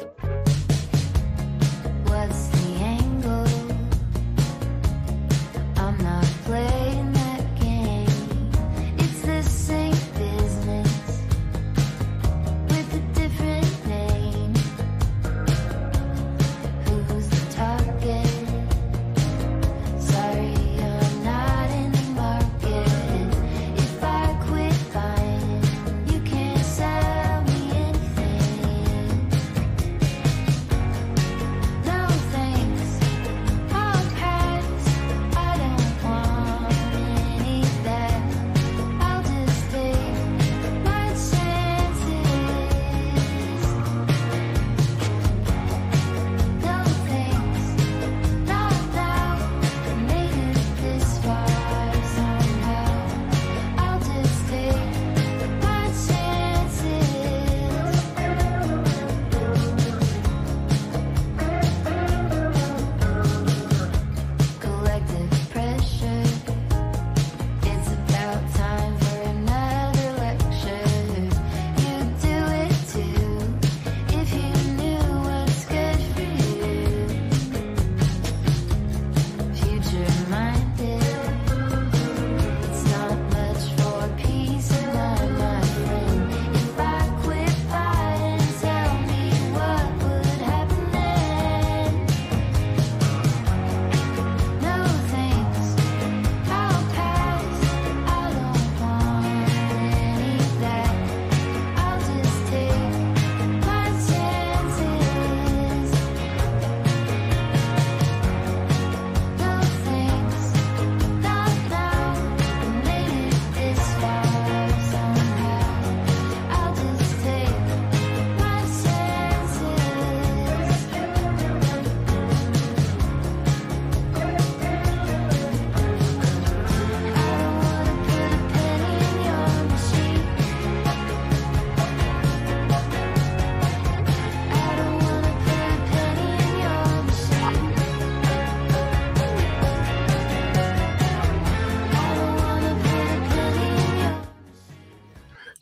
you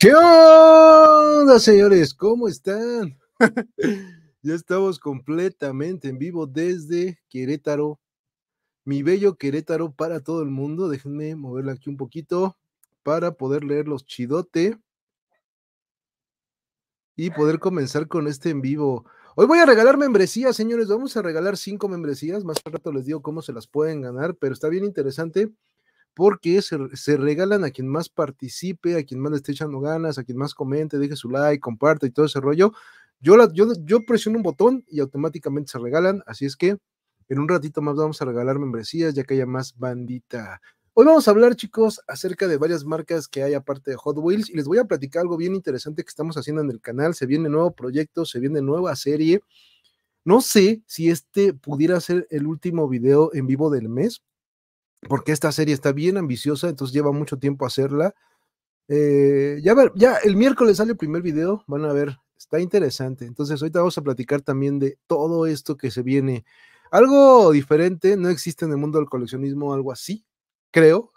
¿Qué onda, señores? ¿Cómo están? ya estamos completamente en vivo desde Querétaro. Mi bello Querétaro para todo el mundo. Déjenme moverla aquí un poquito para poder leer los chidote y poder comenzar con este en vivo. Hoy voy a regalar membresías, señores. Vamos a regalar cinco membresías. Más al rato les digo cómo se las pueden ganar, pero está bien interesante porque se, regalan a quien más participe, a quien más le esté echando ganas, a quien más comente, deje su like, comparte y todo ese rollo. Yo, yo, yo presiono un botón y automáticamente se regalan, así es que en un ratito más vamos a regalar membresías ya que haya más bandita. Hoy vamos a hablar, chicos, acerca de varias marcas que hay aparte de Hot Wheels y les voy a platicar algo bien interesante que estamos haciendo en el canal. Se viene nuevo proyecto, se viene nueva serie. No sé si este pudiera ser el último video en vivo del mes, porque esta serie está bien ambiciosa, entonces lleva mucho tiempo hacerla. Eh, ya, ya el miércoles sale el primer video, van a ver, está interesante. Entonces ahorita vamos a platicar también de todo esto que se viene. Algo diferente, no existe en el mundo del coleccionismo algo así, creo,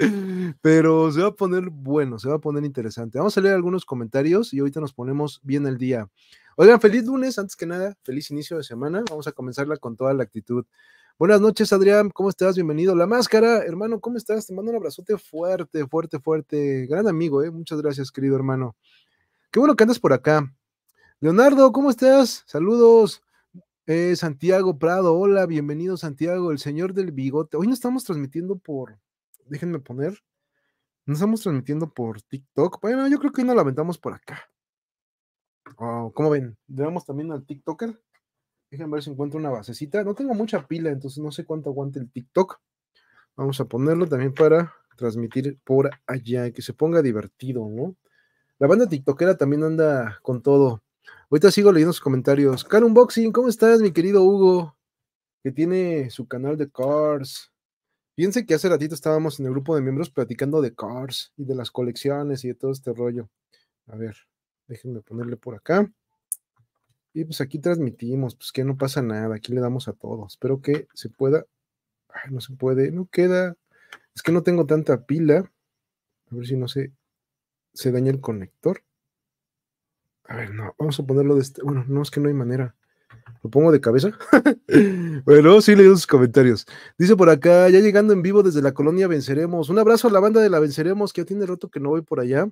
mm. pero se va a poner bueno, se va a poner interesante. Vamos a leer algunos comentarios y ahorita nos ponemos bien al día. Oigan, feliz lunes, antes que nada, feliz inicio de semana. Vamos a comenzarla con toda la actitud. Buenas noches, Adrián, ¿cómo estás? Bienvenido. La máscara, hermano, ¿cómo estás? Te mando un abrazote fuerte, fuerte, fuerte. Gran amigo, ¿eh? Muchas gracias, querido hermano. Qué bueno que andas por acá. Leonardo, ¿cómo estás? Saludos. Eh, Santiago Prado, hola, bienvenido Santiago, el señor del bigote. Hoy nos estamos transmitiendo por, déjenme poner, nos estamos transmitiendo por TikTok. Bueno, yo creo que hoy nos lamentamos por acá. Oh, ¿Cómo ven? damos también al TikToker? Déjenme ver si encuentro una basecita. No tengo mucha pila, entonces no sé cuánto aguante el TikTok. Vamos a ponerlo también para transmitir por allá, que se ponga divertido, ¿no? La banda TikTokera también anda con todo. Ahorita sigo leyendo sus comentarios. Car Unboxing, ¿cómo estás, mi querido Hugo? Que tiene su canal de Cars. piense que hace ratito estábamos en el grupo de miembros platicando de Cars y de las colecciones y de todo este rollo. A ver, déjenme ponerle por acá. Y pues aquí transmitimos, pues que no pasa nada, aquí le damos a todos. Espero que se pueda. Ay, no se puede, no queda. Es que no tengo tanta pila. A ver si no se, se daña el conector. A ver, no, vamos a ponerlo de este. Bueno, no, es que no hay manera. ¿Lo pongo de cabeza? bueno, sí leí sus comentarios. Dice por acá, ya llegando en vivo desde la colonia Venceremos. Un abrazo a la banda de la Venceremos, que ya tiene rato que no voy por allá.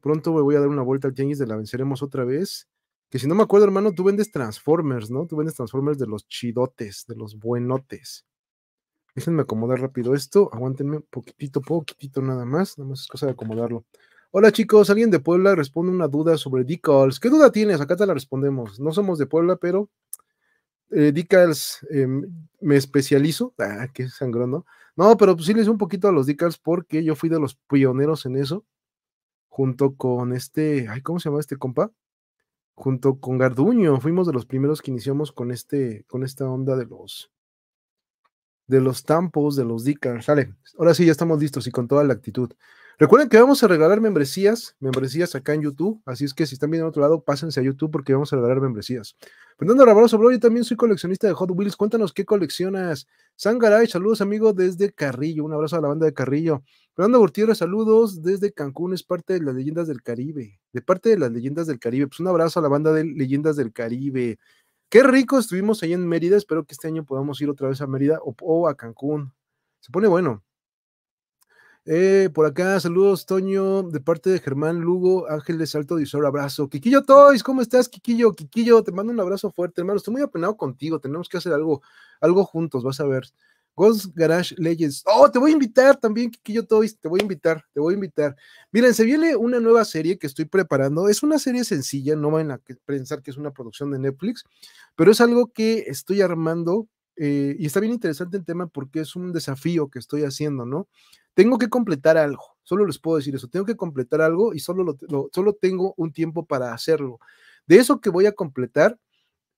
Pronto me voy a dar una vuelta al tianguis de la Venceremos otra vez. Que si no me acuerdo, hermano, tú vendes Transformers, ¿no? Tú vendes Transformers de los chidotes, de los buenotes. Déjenme acomodar rápido esto. Aguántenme poquitito, poquitito nada más. Nada más es cosa de acomodarlo. Hola chicos, alguien de Puebla responde una duda sobre decals. ¿Qué duda tienes? Acá te la respondemos. No somos de Puebla, pero eh, decals em, me especializo. Ah, qué sangrón, ¿no? No, pero pues sí les un poquito a los decals porque yo fui de los pioneros en eso. Junto con este, ay, ¿cómo se llama este compa? junto con Garduño, fuimos de los primeros que iniciamos con, este, con esta onda de los, de los tampos, de los dickers. Sale, ahora sí, ya estamos listos y con toda la actitud. Recuerden que vamos a regalar membresías, membresías acá en YouTube, así es que si están viendo en otro lado, pásense a YouTube porque vamos a regalar membresías. Fernando Rabaroso, bro, yo también soy coleccionista de Hot Wheels, cuéntanos qué coleccionas. Sangaray, saludos amigo desde Carrillo, un abrazo a la banda de Carrillo. Fernando Gutiérrez, saludos desde Cancún, es parte de las leyendas del Caribe. De parte de las leyendas del Caribe, pues un abrazo a la banda de leyendas del Caribe. Qué rico estuvimos ahí en Mérida, espero que este año podamos ir otra vez a Mérida o, a Cancún. Se pone bueno. Eh, por acá, saludos, Toño, de parte de Germán Lugo, Ángel de Salto, y Disor, abrazo. Quiquillo Toys, ¿cómo estás, Quiquillo? Quiquillo, te mando un abrazo fuerte, hermano. Estoy muy apenado contigo, tenemos que hacer algo, algo juntos, vas a ver. Ghost Garage Legends. Oh, te voy a invitar también, Kikillo yo Te voy a invitar, te voy a invitar. Miren, se viene una nueva serie que estoy preparando. Es una serie sencilla, no van a pensar que es una producción de Netflix, pero es algo que estoy armando eh, y está bien interesante el tema porque es un desafío que estoy haciendo, ¿no? Tengo que completar algo, solo les puedo decir eso, tengo que completar algo y solo, solo tengo un tiempo para hacerlo. De eso que voy a completar,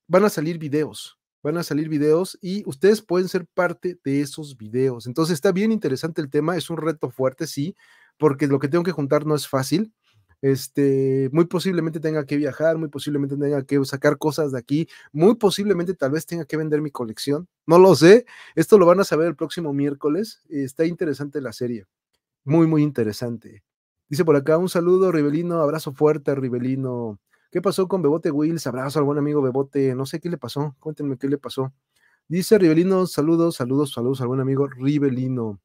van a salir videos, van a salir videos y ustedes pueden ser parte de esos videos. Entonces está bien interesante el tema, es un reto fuerte, sí, porque lo que tengo que juntar no es fácil. Este, muy posiblemente tenga que viajar, muy posiblemente tenga que sacar cosas de aquí, muy posiblemente tal vez tenga que vender mi colección, no lo sé. Esto lo van a saber el próximo miércoles. Está interesante la serie, muy, muy interesante. Dice por acá, un saludo, ribelino abrazo fuerte, ribelino ¿Qué pasó con Bebote Wills? Abrazo al buen amigo Bebote. No sé qué le pasó. Cuéntenme qué le pasó. Dice Rivelino, saludos, saludos, saludos al buen amigo Rivelino.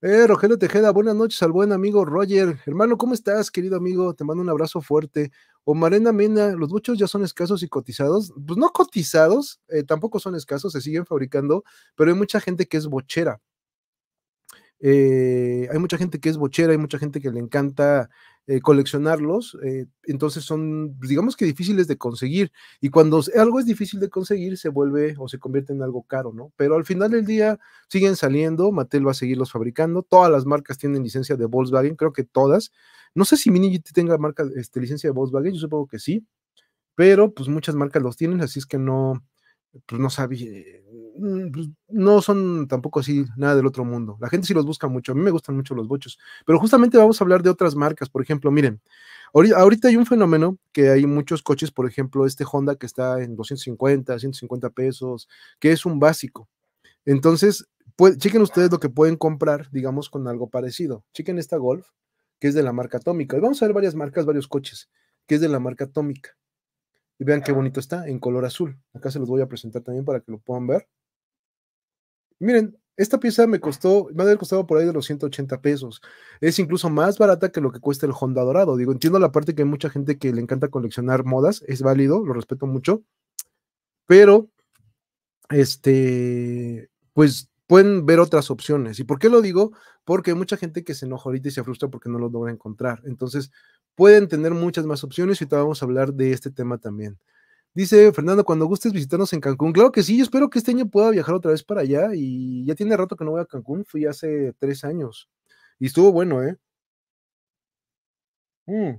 Eh, Rogelio Tejeda, buenas noches al buen amigo Roger. Hermano, ¿cómo estás, querido amigo? Te mando un abrazo fuerte. O Marena Mena, los buchos ya son escasos y cotizados. Pues no cotizados, eh, tampoco son escasos, se siguen fabricando, pero hay mucha gente que es bochera. Eh, hay mucha gente que es bochera, hay mucha gente que le encanta eh, coleccionarlos, eh, entonces son, pues, digamos que difíciles de conseguir. Y cuando algo es difícil de conseguir, se vuelve o se convierte en algo caro, ¿no? Pero al final del día siguen saliendo, Mattel va a seguirlos fabricando, todas las marcas tienen licencia de Volkswagen, creo que todas. No sé si Mini GT tenga marca, este, licencia de Volkswagen, yo supongo que sí, pero pues muchas marcas los tienen, así es que no, pues no sabía Mm, pues, no son tampoco así nada del otro mundo. La gente sí los busca mucho. A mí me gustan mucho los bochos. Pero justamente vamos a hablar de otras marcas. Por ejemplo, miren, ahorita hay un fenómeno que hay muchos coches, por ejemplo, este Honda que está en 250, 150 pesos, que es un básico. Entonces, pues, chequen ustedes lo que pueden comprar, digamos, con algo parecido. Chequen esta Golf, que es de la marca Atómica. Y vamos a ver varias marcas, varios coches, que es de la marca Atómica. Y vean qué ah. bonito está en color azul. Acá se los voy a presentar también para que lo puedan ver. Miren, esta pieza me costó, me ha costado por ahí de los 180 pesos. Es incluso más barata que lo que cuesta el Honda Dorado. Digo, entiendo la parte que hay mucha gente que le encanta coleccionar modas, es válido, lo respeto mucho. Pero, este, pues pueden ver otras opciones. ¿Y por qué lo digo? Porque hay mucha gente que se enoja ahorita y se frustra porque no lo logra encontrar. Entonces, pueden tener muchas más opciones y vamos a hablar de este tema también. Dice Fernando, cuando gustes visitarnos en Cancún. Claro que sí, yo espero que este año pueda viajar otra vez para allá. Y ya tiene rato que no voy a Cancún, fui hace tres años. Y estuvo bueno, ¿eh? Mm.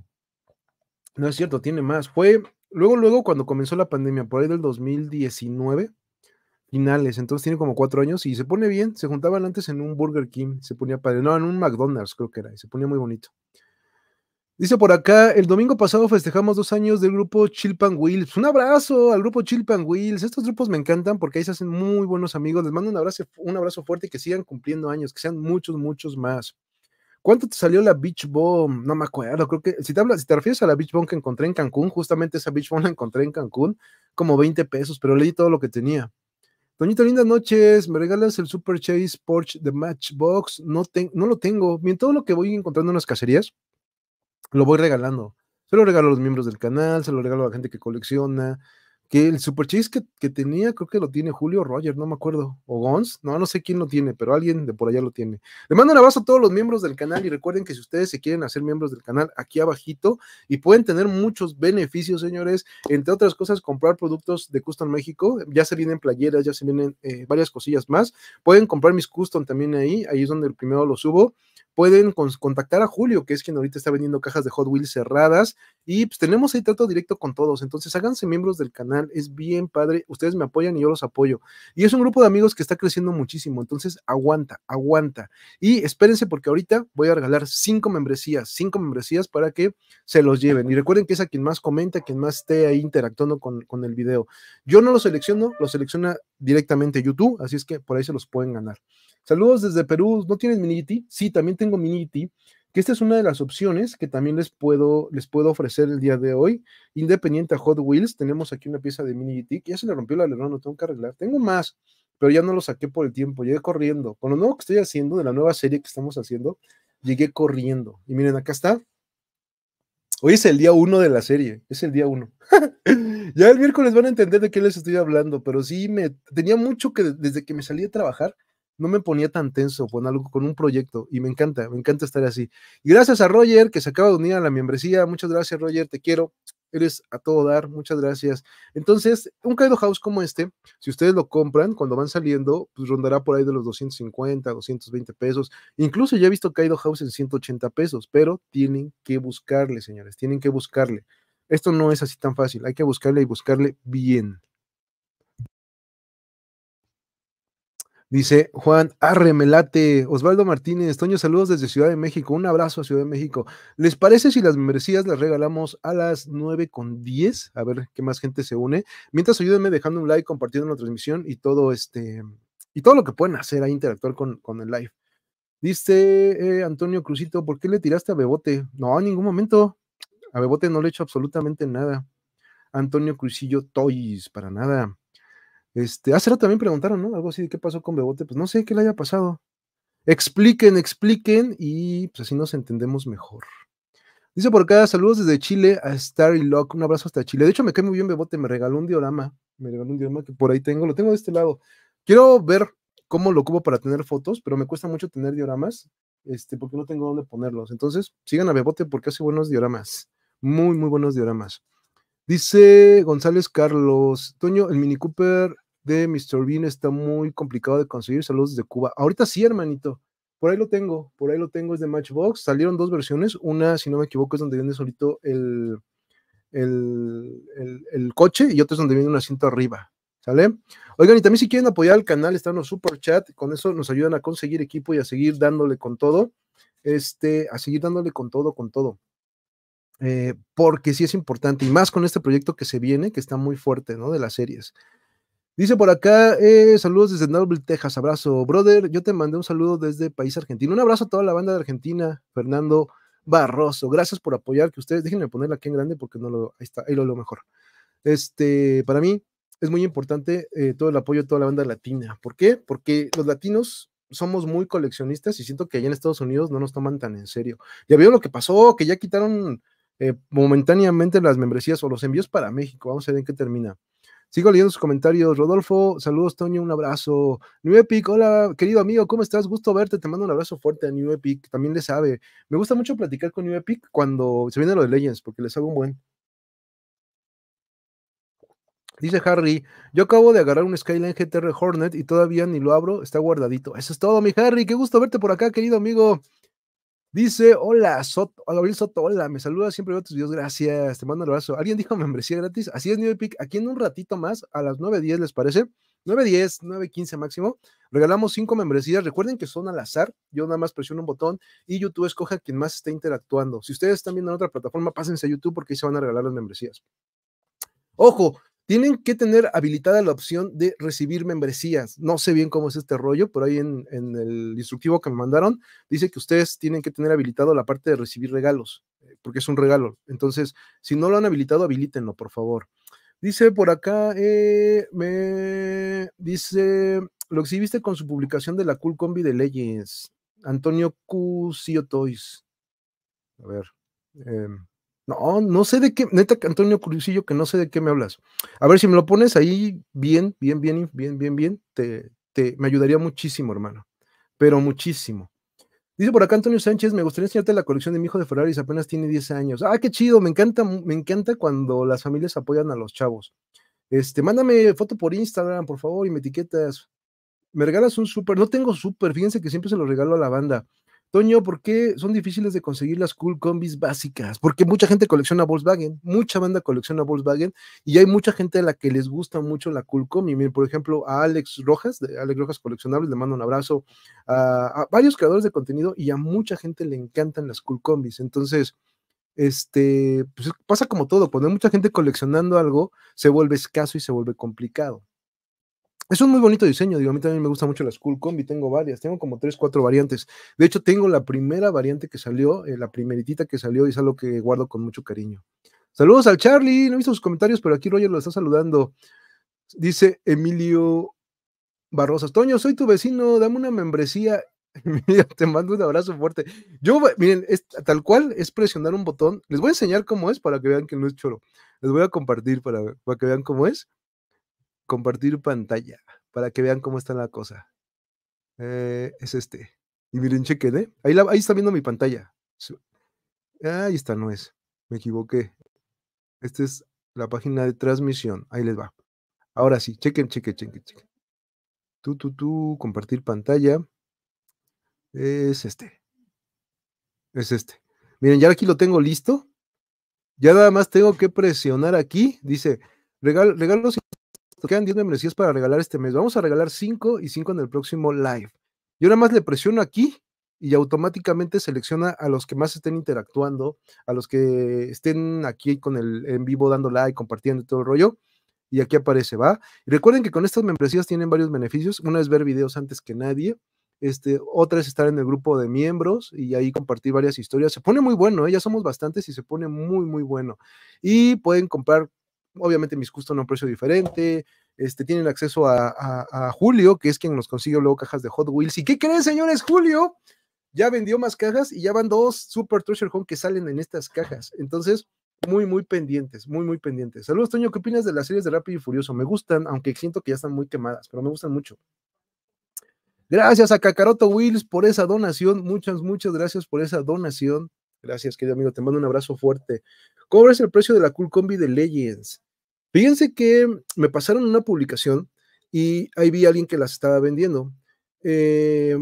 No es cierto, tiene más. Fue luego, luego cuando comenzó la pandemia, por ahí del 2019, finales, entonces tiene como cuatro años y se pone bien. Se juntaban antes en un Burger King, se ponía padre, no, en un McDonald's creo que era, y se ponía muy bonito. Dice por acá, el domingo pasado festejamos dos años del grupo Chilpan Wheels. Un abrazo al grupo Chilpan Wheels. Estos grupos me encantan porque ahí se hacen muy buenos amigos. Les mando un abrazo, un abrazo fuerte y que sigan cumpliendo años, que sean muchos, muchos más. ¿Cuánto te salió la Beach Bomb? No me acuerdo, creo que si te, refieres a la Beach Bomb que encontré en Cancún, justamente esa Beach Bomb la encontré en Cancún, como 20 pesos, pero leí todo lo que tenía. Doñita, lindas noches. ¿Me regalas el Super Chase Porsche de Matchbox? No, tengo, no lo tengo. Bien, todo lo que voy encontrando en las cacerías, lo voy regalando. Se lo regalo a los miembros del canal, se lo regalo a la gente que colecciona. Que el super que, tenía, creo que lo tiene Julio Roger, no me acuerdo. O Gons, no, no sé quién lo tiene, pero alguien de por allá lo tiene. Le mando un abrazo a todos los miembros del canal y recuerden que si ustedes se quieren hacer miembros del canal, aquí abajito, y pueden tener muchos beneficios, señores. Entre otras cosas, comprar productos de Custom México. Ya se vienen playeras, ya se vienen eh, varias cosillas más. Pueden comprar mis custom también ahí, ahí es donde primero lo subo pueden contactar a Julio, que es quien ahorita está vendiendo cajas de Hot Wheels cerradas. Y pues tenemos ahí trato directo con todos. Entonces háganse miembros del canal, es bien padre. Ustedes me apoyan y yo los apoyo. Y es un grupo de amigos que está creciendo muchísimo. Entonces aguanta, aguanta. Y espérense porque ahorita voy a regalar cinco membresías, cinco membresías para que se los lleven. Y recuerden que es a quien más comenta, quien más esté ahí interactuando con, con el video. Yo no lo selecciono, lo selecciona directamente YouTube, así es que por ahí se los pueden ganar. Saludos desde Perú. ¿No tienes mini Sí, también tengo mini Que esta es una de las opciones que también les puedo, les puedo ofrecer el día de hoy. Independiente a Hot Wheels, tenemos aquí una pieza de mini Que ya se le rompió la alerón, lo tengo que arreglar. Tengo más, pero ya no lo saqué por el tiempo. Llegué corriendo. Con lo nuevo que estoy haciendo, de la nueva serie que estamos haciendo, llegué corriendo. Y miren, acá está. Hoy es el día uno de la serie, es el día uno. ya el miércoles van a entender de qué les estoy hablando, pero sí me tenía mucho que desde que me salí a trabajar no me ponía tan tenso con algo, con un proyecto, y me encanta, me encanta estar así. Y gracias a Roger, que se acaba de unir a la membresía, muchas gracias Roger, te quiero, eres a todo dar, muchas gracias. Entonces, un Kaido House como este, si ustedes lo compran, cuando van saliendo, pues rondará por ahí de los 250, 220 pesos. Incluso ya he visto Kaido House en 180 pesos, pero tienen que buscarle, señores, tienen que buscarle. Esto no es así tan fácil, hay que buscarle y buscarle bien. Dice Juan, Arremelate, Osvaldo Martínez, Toño, saludos desde Ciudad de México. Un abrazo a Ciudad de México. ¿Les parece si las membresías las regalamos a las 9 con 10? A ver qué más gente se une. Mientras ayúdenme dejando un like, compartiendo la transmisión y todo este y todo lo que pueden hacer ahí interactuar con, el live. Dice eh, Antonio Crucito, ¿por qué le tiraste a Bebote? No, en ningún momento. A Bebote no le he hecho absolutamente nada. Antonio Cruzillo Toys, para nada. Este, hace rato también preguntaron, ¿no? Algo así de qué pasó con Bebote. Pues no sé qué le haya pasado. Expliquen, expliquen y pues así nos entendemos mejor. Dice por acá, saludos desde Chile a Starry Lock. Un abrazo hasta Chile. De hecho, me cae muy bien Bebote, me regaló un diorama. Me regaló un diorama que por ahí tengo, lo tengo de este lado. Quiero ver cómo lo cubo para tener fotos, pero me cuesta mucho tener dioramas, este, porque no tengo dónde ponerlos. Entonces, sigan a Bebote porque hace buenos dioramas. Muy, muy buenos dioramas. Dice González Carlos, Toño, el Mini Cooper de Mr. Bean está muy complicado de conseguir. Saludos desde Cuba. Ahorita sí, hermanito. Por ahí lo tengo, por ahí lo tengo, es de Matchbox. Salieron dos versiones. Una, si no me equivoco, es donde viene solito el, el, coche y otra es donde viene un asiento arriba. ¿Sale? Oigan, y también si quieren apoyar al canal, están en los super chat. Con eso nos ayudan a conseguir equipo y a seguir dándole con todo. Este, a seguir dándole con todo, con todo. Eh, porque sí es importante, y más con este proyecto que se viene, que está muy fuerte, ¿no? De las series. Dice por acá, eh, saludos desde Noble, Texas. Abrazo, brother. Yo te mandé un saludo desde país argentino. Un abrazo a toda la banda de Argentina, Fernando Barroso. Gracias por apoyar. Que ustedes, déjenme ponerla aquí en grande porque no lo, ahí está, ahí lo veo mejor. Este, para mí es muy importante eh, todo el apoyo de toda la banda latina. ¿Por qué? Porque los latinos somos muy coleccionistas y siento que allá en Estados Unidos no nos toman tan en serio. Ya vieron lo que pasó, que ya quitaron eh, momentáneamente las membresías o los envíos para México. Vamos a ver en qué termina. Sigo leyendo sus comentarios. Rodolfo, saludos, Toño, un abrazo. New Epic, hola, querido amigo, ¿cómo estás? Gusto verte, te mando un abrazo fuerte a New Epic, también le sabe. Me gusta mucho platicar con New Epic cuando se viene lo de Legends, porque les hago un buen. Dice Harry, yo acabo de agarrar un Skyline GTR Hornet y todavía ni lo abro, está guardadito. Eso es todo, mi Harry, qué gusto verte por acá, querido amigo. Dice, hola, Soto, Gabriel Soto, hola, me saluda, siempre veo tus videos, gracias, te mando un abrazo. ¿Alguien dijo membresía gratis? Así es, New Epic, aquí en un ratito más, a las 9.10, ¿les parece? 9.10, 9.15 máximo, regalamos cinco membresías, recuerden que son al azar, yo nada más presiono un botón y YouTube escoja quien más esté interactuando. Si ustedes están viendo en otra plataforma, pásense a YouTube porque ahí se van a regalar las membresías. Ojo, tienen que tener habilitada la opción de recibir membresías. No sé bien cómo es este rollo, pero ahí en, el instructivo que me mandaron dice que ustedes tienen que tener habilitado la parte de recibir regalos, eh, porque es un regalo. Entonces, si no lo han habilitado, habilítenlo, por favor. Dice por acá, eh, me dice, lo exhibiste con su publicación de la Cool Combi de Leyes, Antonio Q. A ver. Em, no, no sé de qué, neta, Antonio Crucillo, que no sé de qué me hablas. A ver si me lo pones ahí bien, bien, bien, bien, bien, bien, te, me ayudaría muchísimo, hermano. Pero muchísimo. Dice por acá Antonio Sánchez, me gustaría enseñarte la colección de mi hijo de Ferraris, apenas tiene 10 años. Ah, qué chido, me encanta, me encanta cuando las familias apoyan a los chavos. Este, mándame foto por Instagram, por favor, y me etiquetas. Me regalas un súper, no tengo súper, fíjense que siempre se lo regalo a la banda. Toño, ¿por qué son difíciles de conseguir las cool combis básicas? Porque mucha gente colecciona Volkswagen, mucha banda colecciona Volkswagen y hay mucha gente a la que les gusta mucho la cool combi. Miren, por ejemplo, a Alex Rojas, de Alex Rojas Coleccionables, le mando un abrazo a, varios creadores de contenido y a mucha gente le encantan las cool combis. Entonces, este, pues, pasa como todo, cuando hay mucha gente coleccionando algo, se vuelve escaso y se vuelve complicado. Es un muy bonito diseño, digo, a mí también me gusta mucho las Cool Combi, tengo varias, tengo como tres, cuatro variantes. De hecho, tengo la primera variante que salió, eh, la primeritita que salió y es algo que guardo con mucho cariño. Saludos al Charlie, no he visto sus comentarios, pero aquí Roger lo está saludando. Dice Emilio Barrosas, Toño, soy tu vecino, dame una membresía. te mando un abrazo fuerte. Yo, miren, tal cual es presionar un botón. Les voy a enseñar cómo es para que vean que no es choro. Les voy a compartir para, para que vean cómo es compartir pantalla para que vean cómo está la cosa. Eh, es este. Y miren, chequen, ¿eh? Ahí, está viendo mi pantalla. Ahí está, no es. Me equivoqué. Esta es la página de transmisión. Ahí les va. Ahora sí, chequen, chequen, chequen, chequen. Tú, tú, tú, compartir pantalla. Es este. Es este. Miren, ya aquí lo tengo listo. Ya nada más tengo que presionar aquí. Dice, regalo, regalos quedan 10 membresías para regalar este mes. Vamos a regalar 5 y 5 en el próximo live. Yo nada más le presiono aquí y automáticamente selecciona a los que más estén interactuando, a los que estén aquí con el en vivo dando like, compartiendo todo el rollo. Y aquí aparece, ¿va? recuerden que con estas membresías tienen varios beneficios. Una es ver videos antes que nadie. Este, otra es estar en el grupo de miembros y ahí compartir varias historias. Se pone muy bueno, ¿eh? ya somos bastantes y se pone muy, muy bueno. Y pueden comprar obviamente mis gustos a un precio diferente. Este, tienen acceso a, Julio, que es quien nos consigue luego cajas de Hot Wheels. ¿Y qué creen, señores? Julio ya vendió más cajas y ya van dos Super Treasure Home que salen en estas cajas. Entonces, muy, muy pendientes, muy, muy pendientes. Saludos, Toño. ¿Qué opinas de las series de Rápido y Furioso? Me gustan, aunque siento que ya están muy quemadas, pero me gustan mucho. Gracias a Cacaroto Wheels por esa donación. Muchas, muchas gracias por esa donación. Gracias, querido amigo. Te mando un abrazo fuerte. ¿Cómo es el precio de la Cool Combi de Legends? Fíjense que me pasaron una publicación y ahí vi a alguien que las estaba vendiendo. Eh,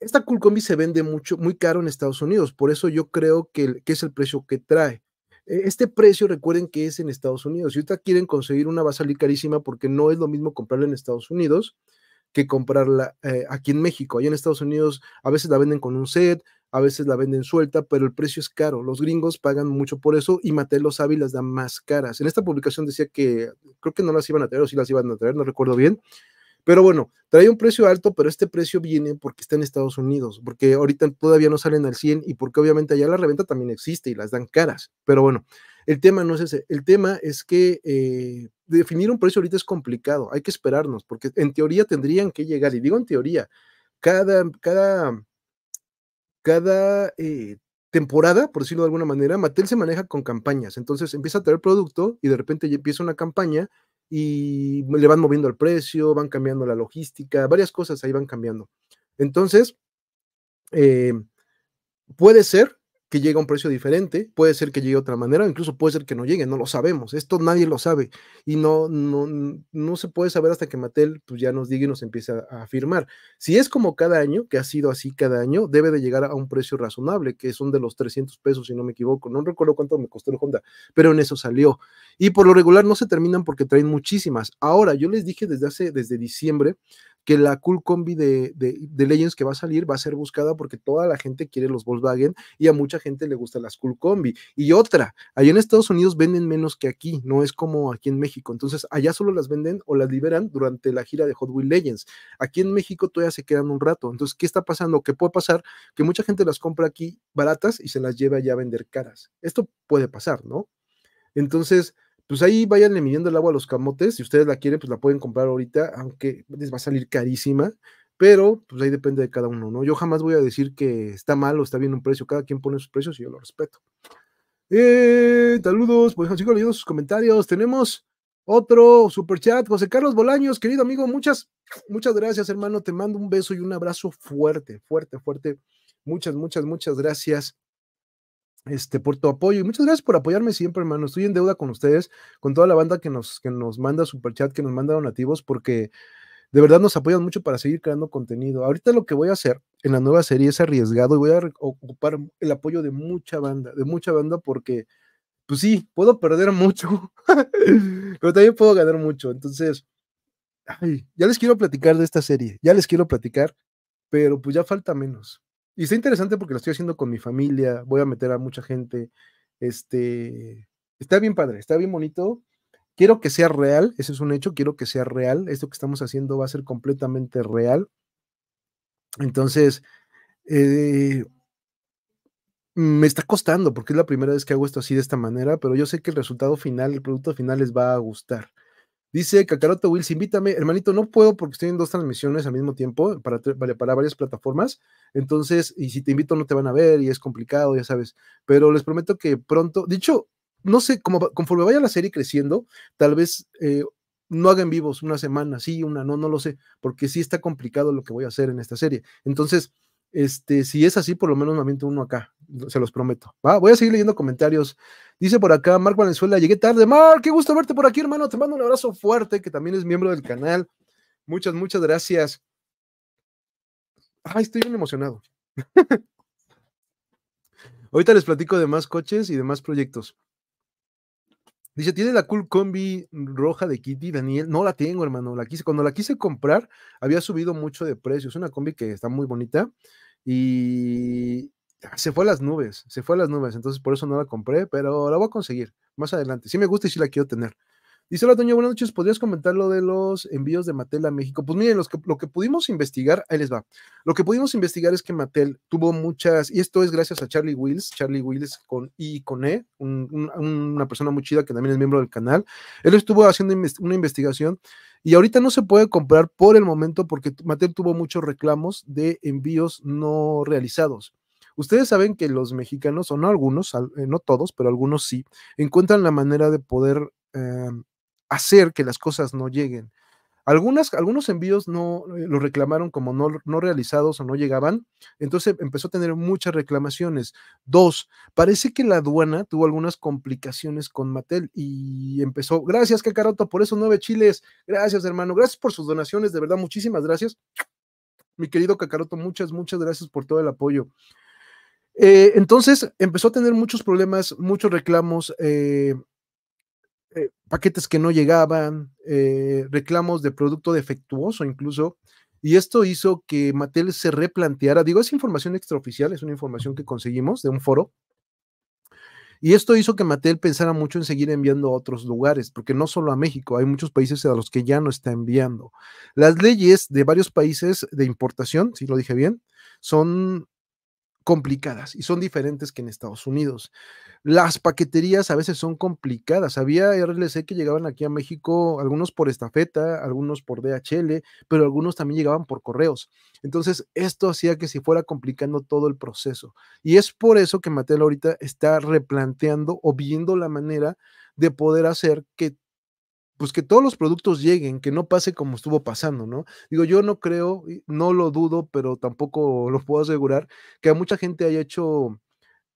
esta Cool Combi se vende mucho, muy caro en Estados Unidos, por eso yo creo que, que es el precio que trae. E, este precio, recuerden que es en Estados Unidos. Si ustedes quieren conseguir una, va carísima porque no es lo mismo comprarla en Estados Unidos que comprarla eh, aquí en México. Allá en Estados Unidos a veces la venden con un set, a veces la venden suelta, pero el precio es caro. Los gringos pagan mucho por eso y sabe y las da más caras. En esta publicación decía que creo que no las iban a traer o sí las iban a traer, no recuerdo bien. Pero bueno, trae un precio alto, pero este precio viene porque está en Estados Unidos, porque ahorita todavía no salen al 100 y porque obviamente allá la reventa también existe y las dan caras. Pero bueno, el tema no es ese. El tema es que eh, definir un precio ahorita es complicado. Hay que esperarnos porque en teoría tendrían que llegar. Y digo en teoría, cada, cada cada eh, temporada, por decirlo de alguna manera, Mattel se maneja con campañas. Entonces empieza a traer producto y de repente ya empieza una campaña y le van moviendo el precio, van cambiando la logística, varias cosas ahí van cambiando. Entonces, eh, puede ser que llega a un precio diferente, puede ser que llegue de otra manera, incluso puede ser que no llegue, no lo sabemos, esto nadie lo sabe y no, no, se puede saber hasta que Mattel pues, ya nos diga y nos empiece a, afirmar Si es como cada año, que ha sido así cada año, debe de llegar a un precio razonable, que son de los 300 pesos si no me equivoco, no recuerdo cuánto me costó el Honda, pero en eso salió. Y por lo regular no se terminan porque traen muchísimas. Ahora, yo les dije desde hace, desde diciembre, que la cool combi de, de, Legends que va a salir va a ser buscada porque toda la gente quiere los Volkswagen y a mucha gente le gusta las cool combi. Y otra, allá en Estados Unidos venden menos que aquí, no es como aquí en México. Entonces, allá solo las venden o las liberan durante la gira de Hot Wheels Legends. Aquí en México todavía se quedan un rato. Entonces, ¿qué está pasando? ¿Qué puede pasar? Que mucha gente las compra aquí baratas y se las lleva allá a vender caras. Esto puede pasar, ¿no? Entonces, pues ahí vayan midiendo el agua a los camotes. Si ustedes la quieren, pues la pueden comprar ahorita, aunque les va a salir carísima. Pero pues ahí depende de cada uno, ¿no? Yo jamás voy a decir que está mal o está bien un precio. Cada quien pone sus precios y yo lo respeto. Eh, saludos, pues sigo leyendo sus comentarios. Tenemos otro super chat. José Carlos Bolaños, querido amigo, muchas, muchas gracias, hermano. Te mando un beso y un abrazo fuerte, fuerte, fuerte. Muchas, muchas, muchas gracias este, por tu apoyo y muchas gracias por apoyarme siempre, hermano. Estoy en deuda con ustedes, con toda la banda que nos, que nos manda que nos manda donativos, porque de verdad nos apoyan mucho para seguir creando contenido. Ahorita lo que voy a hacer en la nueva serie es arriesgado y voy a ocupar el apoyo de mucha banda, de mucha banda, porque, pues sí, puedo perder mucho, pero también puedo ganar mucho. Entonces, ya les quiero platicar de esta serie, ya les quiero platicar, pero pues ya falta menos y está interesante porque lo estoy haciendo con mi familia, voy a meter a mucha gente. Este, está bien padre, está bien bonito. Quiero que sea real, ese es un hecho, quiero que sea real. Esto que estamos haciendo va a ser completamente real. Entonces, eh, me está costando porque es la primera vez que hago esto así de esta manera, pero yo sé que el resultado final, el producto final les va a gustar. Dice Kakaroto Wills, invítame, hermanito, no puedo porque estoy en dos transmisiones al mismo tiempo para, para varias plataformas. Entonces, y si te invito no te van a ver y es complicado, ya sabes. Pero les prometo que pronto, dicho, no sé, como, conforme vaya la serie creciendo, tal vez eh, no hagan vivos una semana, sí, una, no, no lo sé, porque sí está complicado lo que voy a hacer en esta serie. Entonces, este, si es así, por lo menos me aviento uno acá, se los prometo. Voy a seguir leyendo comentarios. Dice por acá Marco Valenzuela, llegué tarde. Marco, qué gusto verte por aquí, hermano. Te mando un abrazo fuerte, que también es miembro del canal. Muchas, muchas gracias. Ay, estoy bien emocionado. Ahorita les platico de más coches y de más proyectos. Dice, ¿tiene la cool combi roja de Kitty, Daniel? No la tengo, hermano. La quise, cuando la quise comprar, había subido mucho de precio. Es una combi que está muy bonita y se fue a las nubes, se fue a las nubes. Entonces, por eso no la compré, pero la voy a conseguir más adelante. Sí me gusta y sí la quiero tener. Dice, hola buenas noches. ¿Podrías comentar lo de los envíos de Mattel a México? Pues miren, lo que pudimos investigar, ahí les va. Lo que pudimos investigar es que Mattel tuvo muchas, y esto es gracias a Charlie Wills, Charlie Wills con I y con E, una persona muy chida que también es miembro del canal. Él estuvo haciendo una investigación y ahorita no se puede comprar por el momento porque Mattel tuvo muchos reclamos de envíos no realizados. Ustedes saben que los mexicanos, o no algunos, eh, no todos, pero algunos sí, encuentran la manera de poder... Eh, hacer que las cosas no lleguen. Algunas, algunos envíos no eh, lo reclamaron como no, realizados o no llegaban, entonces empezó a tener muchas reclamaciones. Dos, parece que la aduana tuvo algunas complicaciones con Mattel y empezó, gracias Cacaroto por esos nueve chiles, gracias hermano, gracias por sus donaciones, de verdad, muchísimas gracias. Mi querido Cacaroto, muchas, muchas gracias por todo el apoyo. Eh, entonces empezó a tener muchos problemas, muchos reclamos. Eh, eh, paquetes que no llegaban, eh, reclamos de producto defectuoso incluso. Y esto hizo que Mattel se replanteara, digo, es información extraoficial, es una información que conseguimos de un foro. Y esto hizo que Mattel pensara mucho en seguir enviando a otros lugares, porque no solo a México, hay muchos países a los que ya no está enviando. Las leyes de varios países de importación, si lo dije bien, son complicadas y son diferentes que en Estados Unidos. Las paqueterías a veces son complicadas. Había RLC que llegaban aquí a México, algunos por estafeta, algunos por DHL, pero algunos también llegaban por correos. Entonces, esto hacía que se fuera complicando todo el proceso. Y es por eso que Mattel ahorita está replanteando o viendo la manera de poder hacer que pues que todos los productos lleguen, que no pase como estuvo pasando, ¿no? Digo, yo no creo, no lo dudo, pero tampoco lo puedo asegurar, que a mucha gente haya hecho,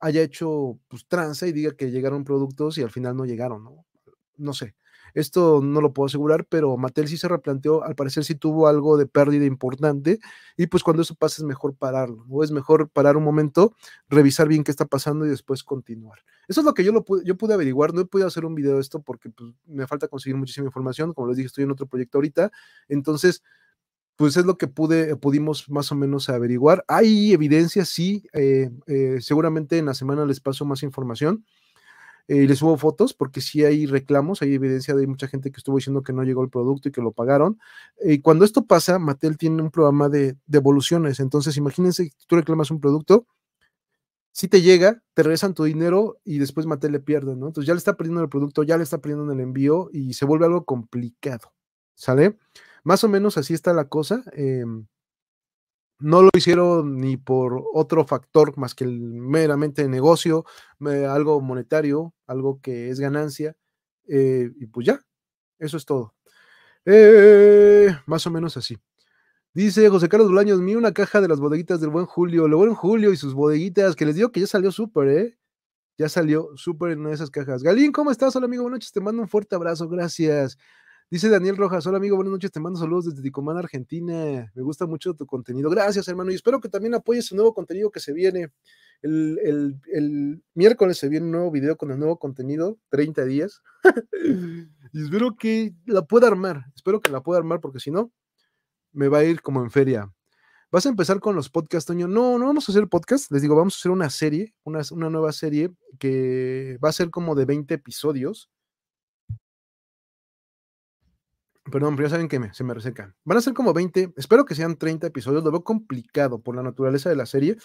haya hecho pues tranza y diga que llegaron productos y al final no llegaron, ¿no? No sé. Esto no lo puedo asegurar, pero Matel sí se replanteó, al parecer sí tuvo algo de pérdida importante y pues cuando eso pasa es mejor pararlo, o es mejor parar un momento, revisar bien qué está pasando y después continuar. Eso es lo que yo, lo pude, yo pude averiguar, no he podido hacer un video de esto porque pues, me falta conseguir muchísima información, como les dije, estoy en otro proyecto ahorita, entonces pues es lo que pude, pudimos más o menos averiguar. Hay evidencia, sí, eh, eh, seguramente en la semana les paso más información. Eh, y les subo fotos porque sí hay reclamos, hay evidencia de mucha gente que estuvo diciendo que no llegó el producto y que lo pagaron. Eh, y cuando esto pasa, Mattel tiene un programa de devoluciones. Entonces, imagínense que tú reclamas un producto, si te llega, te regresan tu dinero y después Mattel le pierde, ¿no? Entonces ya le está perdiendo el producto, ya le está perdiendo el envío y se vuelve algo complicado, ¿sale? Más o menos así está la cosa. Em, no lo hicieron ni por otro factor más que el meramente negocio, algo monetario, algo que es ganancia, eh, y pues ya, eso es todo. Eh, más o menos así. Dice José Carlos Bolaños, mira una caja de las bodeguitas del buen Julio, el buen Julio y sus bodeguitas, que les digo que ya salió súper, ¿eh? Ya salió súper en esas cajas. Galín, ¿cómo estás? Hola amigo, buenas noches, te mando un fuerte abrazo, gracias. Dice Daniel Rojas, hola amigo, buenas noches, te mando saludos desde Ticomán, Argentina. Me gusta mucho tu contenido. Gracias, hermano, y espero que también apoyes el nuevo contenido que se viene. El, miércoles se viene un nuevo video con el nuevo contenido, 30 días. y espero que la pueda armar, espero que la pueda armar, porque si no, me va a ir como en feria. ¿Vas a empezar con los podcasts, Toño? No, no vamos a hacer podcast, les digo, vamos a hacer una serie, una, una nueva serie que va a ser como de 20 episodios Perdón, pero ya saben que me, se me reseca. Van a ser como 20, espero que sean 30 episodios, lo veo complicado por la naturaleza de la serie.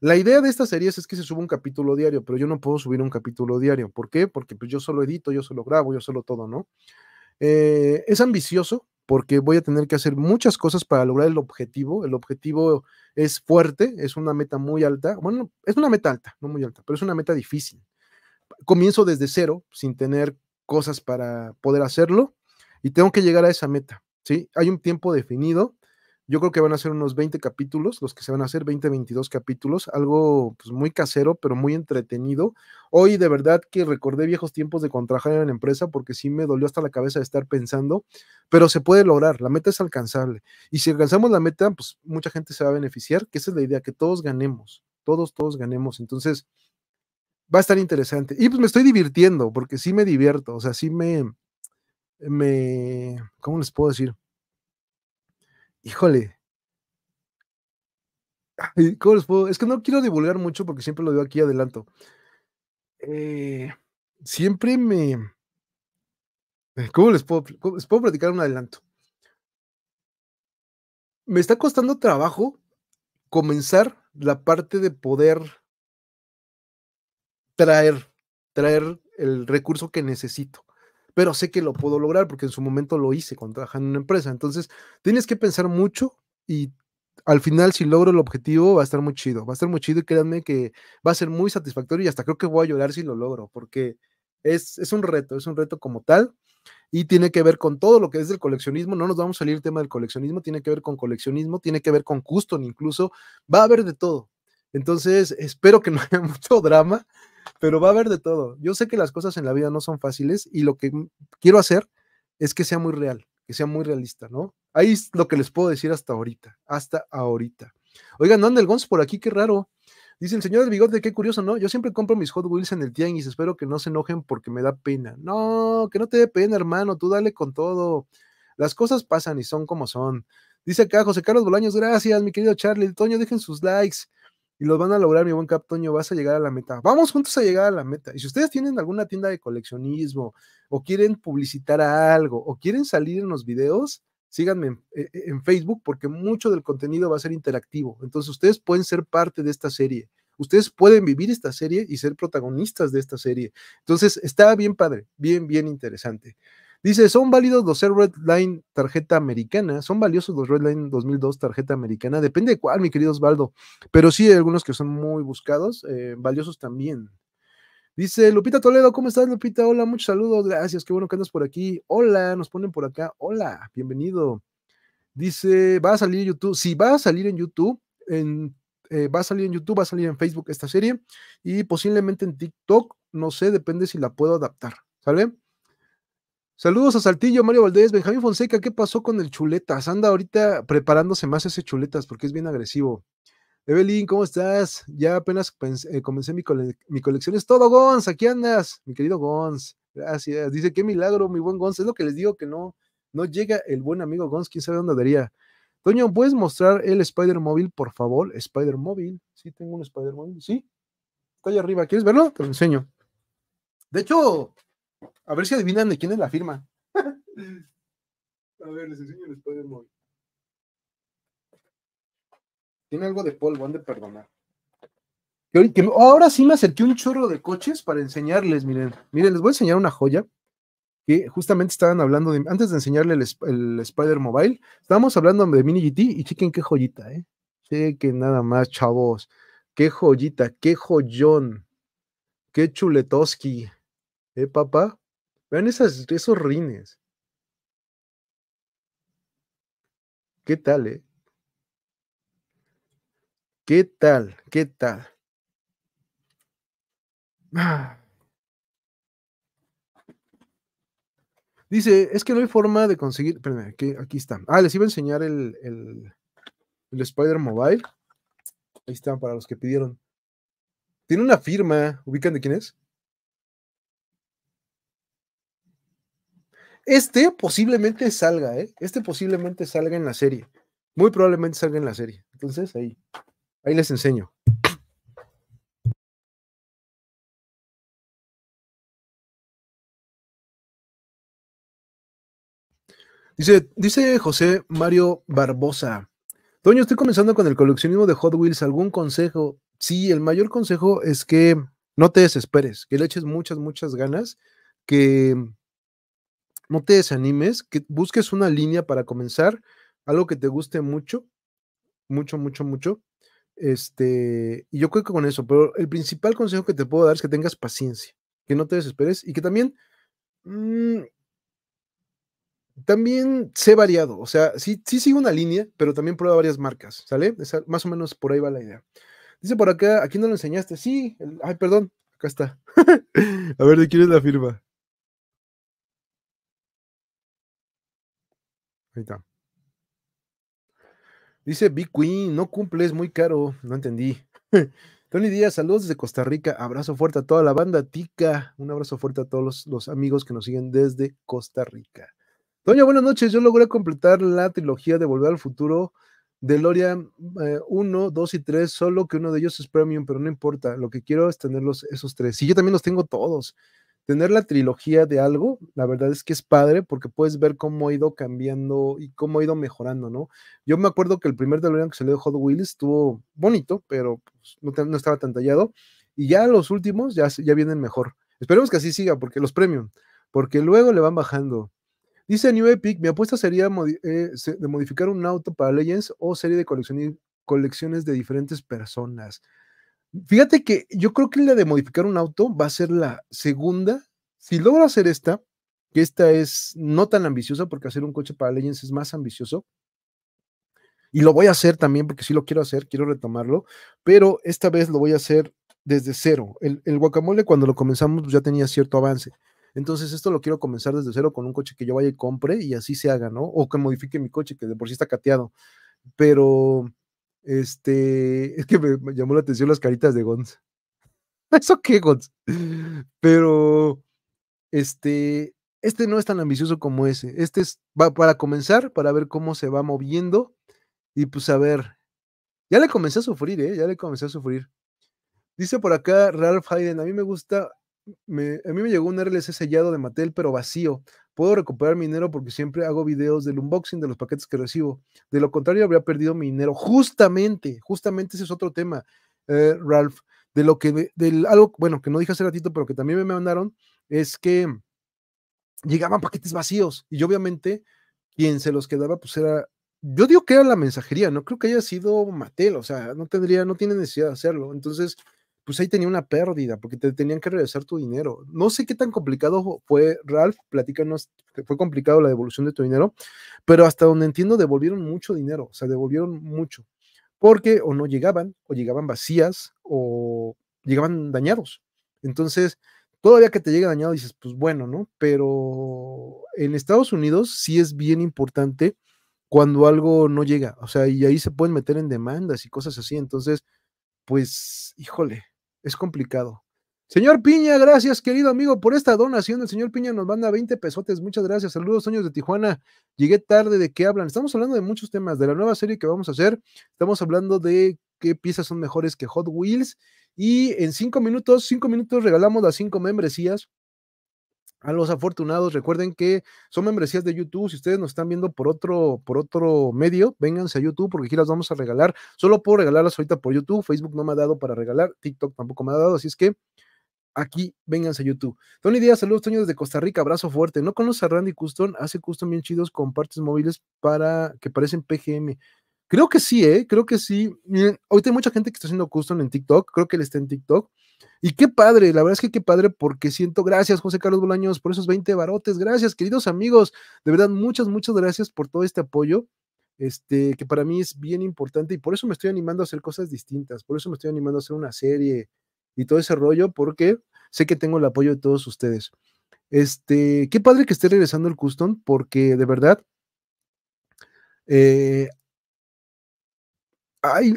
La idea de estas series es que se suba un capítulo diario, pero yo no puedo subir un capítulo diario. ¿Por qué? Porque pues, yo solo edito, yo solo grabo, yo solo todo, ¿no? Eh, es ambicioso porque voy a tener que hacer muchas cosas para lograr el objetivo. El objetivo es fuerte, es una meta muy alta. Bueno, es una meta alta, no muy alta, pero es una meta difícil. Comienzo desde cero, sin tener cosas para poder hacerlo y tengo que llegar a esa meta, ¿sí? Hay un tiempo definido. Yo creo que van a ser unos 20 capítulos, los que se van a hacer, 20, 22 capítulos, algo pues, muy casero, pero muy entretenido. Hoy de verdad que recordé viejos tiempos de contratar en la empresa porque sí me dolió hasta la cabeza de estar pensando, pero se puede lograr, la meta es alcanzable. Y si alcanzamos la meta, pues mucha gente se va a beneficiar, que esa es la idea, que todos ganemos, todos, todos ganemos. Entonces, va a estar interesante. Y pues me estoy divirtiendo, porque sí me divierto, o sea, sí me, me, ¿cómo les puedo decir? Híjole. ¿Cómo les puedo? Es que no quiero divulgar mucho porque siempre lo digo aquí adelanto. Eh, siempre me... ¿Cómo les puedo, les puedo platicar un adelanto? Me está costando trabajo comenzar la parte de poder traer, traer el recurso que necesito pero sé que lo puedo lograr porque en su momento lo hice cuando trabajaba en una empresa. Entonces, tienes que pensar mucho y al final, si logro el objetivo, va a estar muy chido. Va a estar muy chido y créanme que va a ser muy satisfactorio y hasta creo que voy a llorar si lo logro, porque es, es un reto, es un reto como tal y tiene que ver con todo lo que es del coleccionismo. No nos vamos a salir el tema del coleccionismo, tiene que ver con coleccionismo, tiene que ver con custom incluso, va a haber de todo. Entonces, espero que no haya mucho drama pero va a haber de todo. Yo sé que las cosas en la vida no son fáciles y lo que quiero hacer es que sea muy real, que sea muy realista, ¿no? Ahí es lo que les puedo decir hasta ahorita, hasta ahorita. Oigan, ¿no anda el Gonz por aquí? Qué raro. Dice el señor del bigote, qué curioso, ¿no? Yo siempre compro mis Hot Wheels en el tianguis, espero que no se enojen porque me da pena. No, que no te dé pena, hermano, tú dale con todo. Las cosas pasan y son como son. Dice acá José Carlos Bolaños, gracias, mi querido Charlie. Toño, dejen sus likes los van a lograr, mi buen Captoño, vas a llegar a la meta. Vamos juntos a llegar a la meta. Y si ustedes tienen alguna tienda de coleccionismo o quieren publicitar algo o quieren salir en los videos, síganme eh, eh, en, Facebook porque mucho del contenido va a ser interactivo. Entonces ustedes pueden ser parte de esta serie. Ustedes pueden vivir esta serie y ser protagonistas de esta serie. Entonces está bien padre, bien, bien interesante. Dice, son válidos los Red Line tarjeta americana, son valiosos los Red Line 2002 tarjeta americana, depende de cuál, mi querido Osvaldo, pero sí hay algunos que son muy buscados, eh, valiosos también. Dice Lupita Toledo, ¿cómo estás Lupita? Hola, muchos saludos, gracias, qué bueno que andas por aquí. Hola, nos ponen por acá, hola, bienvenido. Dice, ¿va a salir en YouTube? Si sí, va a salir en YouTube, en, eh, va a salir en YouTube, va a salir en Facebook esta serie y posiblemente en TikTok, no sé, depende si la puedo adaptar, ¿sale? Saludos a Saltillo, Mario Valdés, Benjamín Fonseca, ¿qué pasó con el chuletas? Anda ahorita preparándose más ese chuletas porque es bien agresivo. Evelyn, ¿cómo estás? Ya apenas eh, comencé mi, colección. Es todo, Gons, aquí andas, mi querido Gons. Gracias. Dice, qué milagro, mi buen Gons. Es lo que les digo que no, no llega el buen amigo Gonz, quién sabe dónde daría. Toño, ¿puedes mostrar el Spider Móvil, por favor? Spider Móvil. Sí, tengo un Spider Móvil. Sí. Está allá arriba. ¿Quieres verlo? Te lo enseño. De hecho, a ver si adivinan de quién es la firma. a ver, les enseño el spider Mobile. Tiene algo de polvo, han de perdonar. ahora sí me acerqué un chorro de coches para enseñarles, miren. Miren, les voy a enseñar una joya que justamente estaban hablando de, antes de enseñarle el, Spider Mobile, estábamos hablando de Mini GT y chequen qué joyita, ¿eh? Chequen nada más, chavos. Qué joyita, qué joyón, qué chuletoski, ¿eh, papá? Vean esas, esos rines. ¿Qué tal, eh? ¿Qué tal? ¿Qué tal? Ah. Dice, es que no hay forma de conseguir. Espérame, aquí, aquí está. Ah, les iba a enseñar el, Spider Mobile. Ahí están para los que pidieron. Tiene una firma. ¿Ubican de quién es? Este posiblemente salga, ¿eh? Este posiblemente salga en la serie. Muy probablemente salga en la serie. Entonces, ahí, ahí les enseño. Dice, dice José Mario Barbosa. Doño, estoy comenzando con el coleccionismo de Hot Wheels. ¿Algún consejo? Sí, el mayor consejo es que no te desesperes, que le eches muchas, muchas ganas, que no te desanimes, que busques una línea para comenzar, algo que te guste mucho, mucho, mucho, mucho. Este, y yo creo que con eso, pero el principal consejo que te puedo dar es que tengas paciencia, que no te desesperes y que también, mm, también sé variado, o sea, sí, sí sigo una línea, pero también prueba varias marcas, ¿sale? más o menos por ahí va la idea. Dice por acá, aquí no lo enseñaste, sí, ay, perdón, acá está. A ver, ¿de quién es la firma? Ahí está. Dice Big Queen, no cumples, muy caro. No entendí. Tony Díaz, saludos desde Costa Rica. Abrazo fuerte a toda la banda tica. Un abrazo fuerte a todos los, amigos que nos siguen desde Costa Rica. Toño, buenas noches. Yo logré completar la trilogía de Volver al Futuro de Loria 1, 2 y 3, solo que uno de ellos es premium, pero no importa. Lo que quiero es tenerlos esos tres. y yo también los tengo todos tener la trilogía de algo, la verdad es que es padre porque puedes ver cómo ha ido cambiando y cómo ha ido mejorando, ¿no? Yo me acuerdo que el primer DeLorean que salió de Hot Wheels estuvo bonito, pero pues, no, estaba tan tallado. Y ya los últimos ya, ya vienen mejor. Esperemos que así siga, porque los premium, porque luego le van bajando. Dice New Epic, mi apuesta sería eh, de modificar un auto para Legends o serie de colecciones de diferentes personas. Fíjate que yo creo que la de modificar un auto va a ser la segunda. Si logro hacer esta, que esta es no tan ambiciosa, porque hacer un coche para Legends es más ambicioso. Y lo voy a hacer también, porque sí lo quiero hacer, quiero retomarlo, pero esta vez lo voy a hacer desde cero. El, el guacamole, cuando lo comenzamos, pues, ya tenía cierto avance. Entonces, esto lo quiero comenzar desde cero con un coche que yo vaya y compre y así se haga, ¿no? O que modifique mi coche, que de por sí está cateado. Pero este, es que me, llamó la atención las caritas de Gons ¿Eso qué, Gons Pero, este, este no es tan ambicioso como ese. Este es para comenzar, para ver cómo se va moviendo y pues a ver. Ya le comencé a sufrir, ¿eh? Ya le comencé a sufrir. Dice por acá Ralph Hayden, a mí me gusta, a mí me llegó un RLC sellado de Mattel, pero vacío. Puedo recuperar mi dinero porque siempre hago videos del unboxing de los paquetes que recibo. De lo contrario, habría perdido mi dinero. Justamente, justamente ese es otro tema, eh, Ralph. De lo que, del algo, bueno, que no dije hace ratito, pero que también me mandaron, es que llegaban paquetes vacíos y obviamente quien se los quedaba, pues era, yo digo que era la mensajería, no creo que haya sido Matel o sea, no tendría, no tiene necesidad de hacerlo. Entonces, pues ahí tenía una pérdida, porque te tenían que regresar tu dinero. No sé qué tan complicado fue, Ralph, platícanos, fue complicado la devolución de tu dinero, pero hasta donde entiendo devolvieron mucho dinero, o sea, devolvieron mucho, porque o no llegaban, o llegaban vacías, o llegaban dañados. Entonces, todavía que te llega dañado dices, pues bueno, ¿no? Pero en Estados Unidos sí es bien importante cuando algo no llega, o sea, y ahí se pueden meter en demandas y cosas así, entonces, pues, híjole, es complicado. Señor Piña, gracias, querido amigo, por esta donación. El señor Piña nos manda 20 pesotes. Muchas gracias. Saludos, sueños de Tijuana. Llegué tarde, ¿de qué hablan? Estamos hablando de muchos temas, de la nueva serie que vamos a hacer. Estamos hablando de qué piezas son mejores que Hot Wheels. Y en cinco minutos, cinco minutos regalamos a cinco membresías a los afortunados. Recuerden que son membresías de YouTube. Si ustedes nos están viendo por otro, por otro medio, vénganse a YouTube porque aquí las vamos a regalar. Solo puedo regalarlas ahorita por YouTube. Facebook no me ha dado para regalar. TikTok tampoco me ha dado. Así es que aquí vénganse a YouTube. Tony Díaz, saludos, Tony desde Costa Rica. Abrazo fuerte. ¿No conoce a Randy Custom? Hace custom bien chidos con partes móviles para que parecen PGM. Creo que sí, ¿eh? Creo que sí. ahorita hay mucha gente que está haciendo custom en TikTok. Creo que él está en TikTok. Y qué padre, la verdad es que qué padre porque siento, gracias José Carlos Bolaños por esos 20 barotes, gracias queridos amigos, de verdad muchas, muchas gracias por todo este apoyo, este, que para mí es bien importante y por eso me estoy animando a hacer cosas distintas, por eso me estoy animando a hacer una serie y todo ese rollo porque sé que tengo el apoyo de todos ustedes. Este, qué padre que esté regresando el custom porque de verdad eh,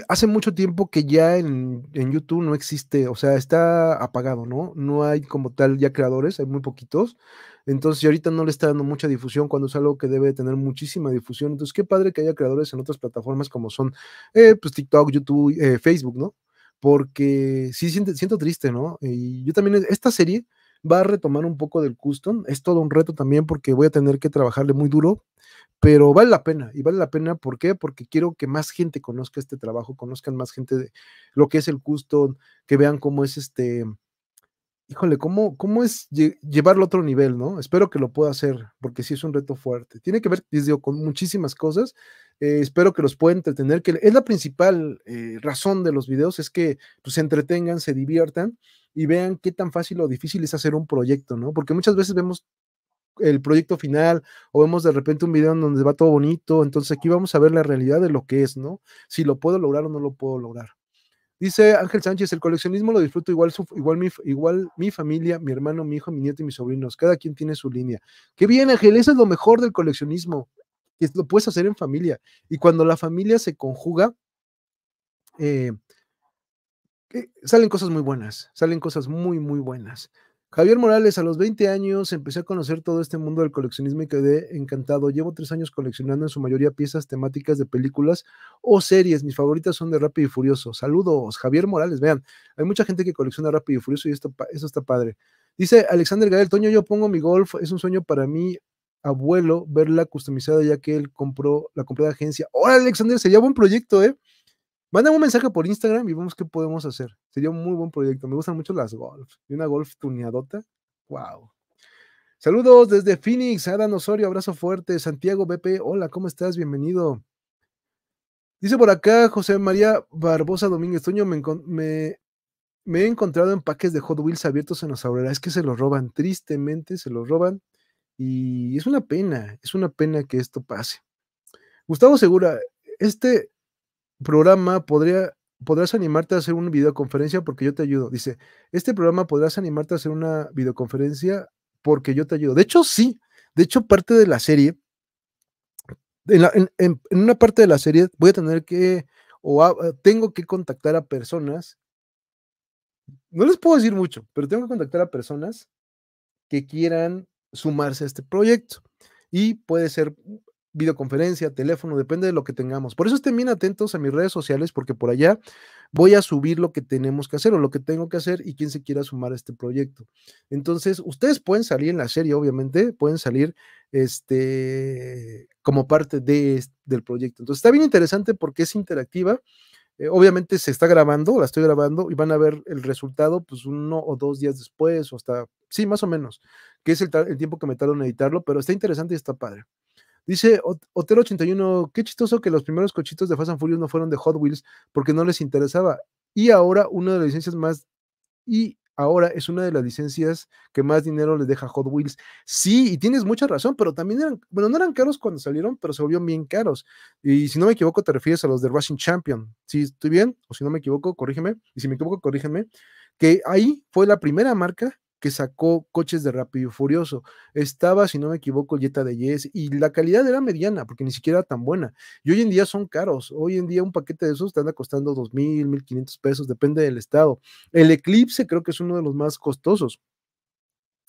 hace mucho tiempo que ya en, YouTube no existe, o sea, está apagado, ¿no? No hay como tal ya creadores, hay muy poquitos. Entonces, ahorita no le está dando mucha difusión cuando es algo que debe tener muchísima difusión. Entonces, qué padre que haya creadores en otras plataformas como son eh, pues TikTok, YouTube, eh, Facebook, ¿no? Porque sí siento, siento triste, ¿no? Y yo también, esta serie, va a retomar un poco del custom. Es todo un reto también porque voy a tener que trabajarle muy duro, pero vale la pena. Y vale la pena, ¿por qué? Porque quiero que más gente conozca este trabajo, conozcan más gente de lo que es el custom, que vean cómo es este híjole, ¿cómo, cómo es llevarlo a otro nivel, no? Espero que lo pueda hacer, porque sí es un reto fuerte. Tiene que ver, les digo, con muchísimas cosas. Eh, espero que los pueda entretener, que es la principal eh, razón de los videos, es que pues, se entretengan, se diviertan y vean qué tan fácil o difícil es hacer un proyecto, ¿no? Porque muchas veces vemos el proyecto final o vemos de repente un video en donde va todo bonito, entonces aquí vamos a ver la realidad de lo que es, ¿no? Si lo puedo lograr o no lo puedo lograr. Dice Ángel Sánchez, el coleccionismo lo disfruto igual, igual, mi, igual mi familia, mi hermano, mi hijo, mi nieto y mis sobrinos. Cada quien tiene su línea. Qué bien, Ángel, eso es lo mejor del coleccionismo. Que lo puedes hacer en familia. Y cuando la familia se conjuga, eh, eh, salen cosas muy buenas, salen cosas muy, muy buenas. Javier Morales, a los 20 años empecé a conocer todo este mundo del coleccionismo y quedé encantado. Llevo tres años coleccionando en su mayoría piezas temáticas de películas o series. Mis favoritas son de Rápido y Furioso. Saludos, Javier Morales. Vean, hay mucha gente que colecciona Rápido y Furioso y esto, eso está padre. Dice Alexander Gael, Toño, yo pongo mi golf. Es un sueño para mi abuelo verla customizada ya que él compró, la completa de agencia. Hola, Alexander, sería buen proyecto, ¿eh? Mándame un mensaje por Instagram y vemos qué podemos hacer. Sería un muy buen proyecto. Me gustan mucho las golf. Y una golf tuneadota. Wow. Saludos desde Phoenix, Adán Osorio, abrazo fuerte. Santiago BP, hola, ¿cómo estás? Bienvenido. Dice por acá José María Barbosa Domínguez Toño, me, he encontrado empaques de Hot Wheels abiertos en los Es que se los roban, tristemente se los roban. Y es una pena, es una pena que esto pase. Gustavo Segura, este programa podría, podrás animarte a hacer una videoconferencia porque yo te ayudo. Dice, este programa podrás animarte a hacer una videoconferencia porque yo te ayudo. De hecho, sí. De hecho, parte de la serie, en, una parte de la serie voy a tener que, o eh, tengo que contactar a personas. No les puedo decir mucho, pero tengo que contactar a personas que quieran sumarse a este proyecto. Y puede ser videoconferencia, teléfono, depende de lo que tengamos. Por eso estén bien atentos a mis redes sociales porque por allá voy a subir lo que tenemos que hacer o lo que tengo que hacer y quien se quiera sumar a este proyecto. Entonces, ustedes pueden salir en la serie, obviamente, pueden salir este, como parte de, del proyecto. Entonces, está bien interesante porque es interactiva. Eh, obviamente se está grabando, la estoy grabando y van a ver el resultado pues uno o dos días después o hasta, sí, más o menos, que es el, tiempo que me tardó en editarlo, pero está interesante y está padre. Dice Hotel 81 qué chistoso que los primeros cochitos de Fast and Furious no fueron de Hot Wheels porque no les interesaba. Y ahora una de las licencias más... Y ahora es una de las licencias que más dinero les deja Hot Wheels. Sí, y tienes mucha razón, pero también eran, bueno, no eran caros cuando salieron, pero se volvieron bien caros. Y si no me equivoco, te refieres a los de Rushing Champion. Si ¿Sí, estoy bien, o si no me equivoco, corrígeme. Y si me equivoco, corrígeme. Que ahí fue la primera marca que sacó coches de Rápido y Furioso. Estaba, si no me equivoco, Jetta de Yes y la calidad era mediana, porque ni siquiera era tan buena. Y hoy en día son caros. Hoy en día un paquete de esos te anda costando mil quinientos pesos, depende del estado. El Eclipse creo que es uno de los más costosos.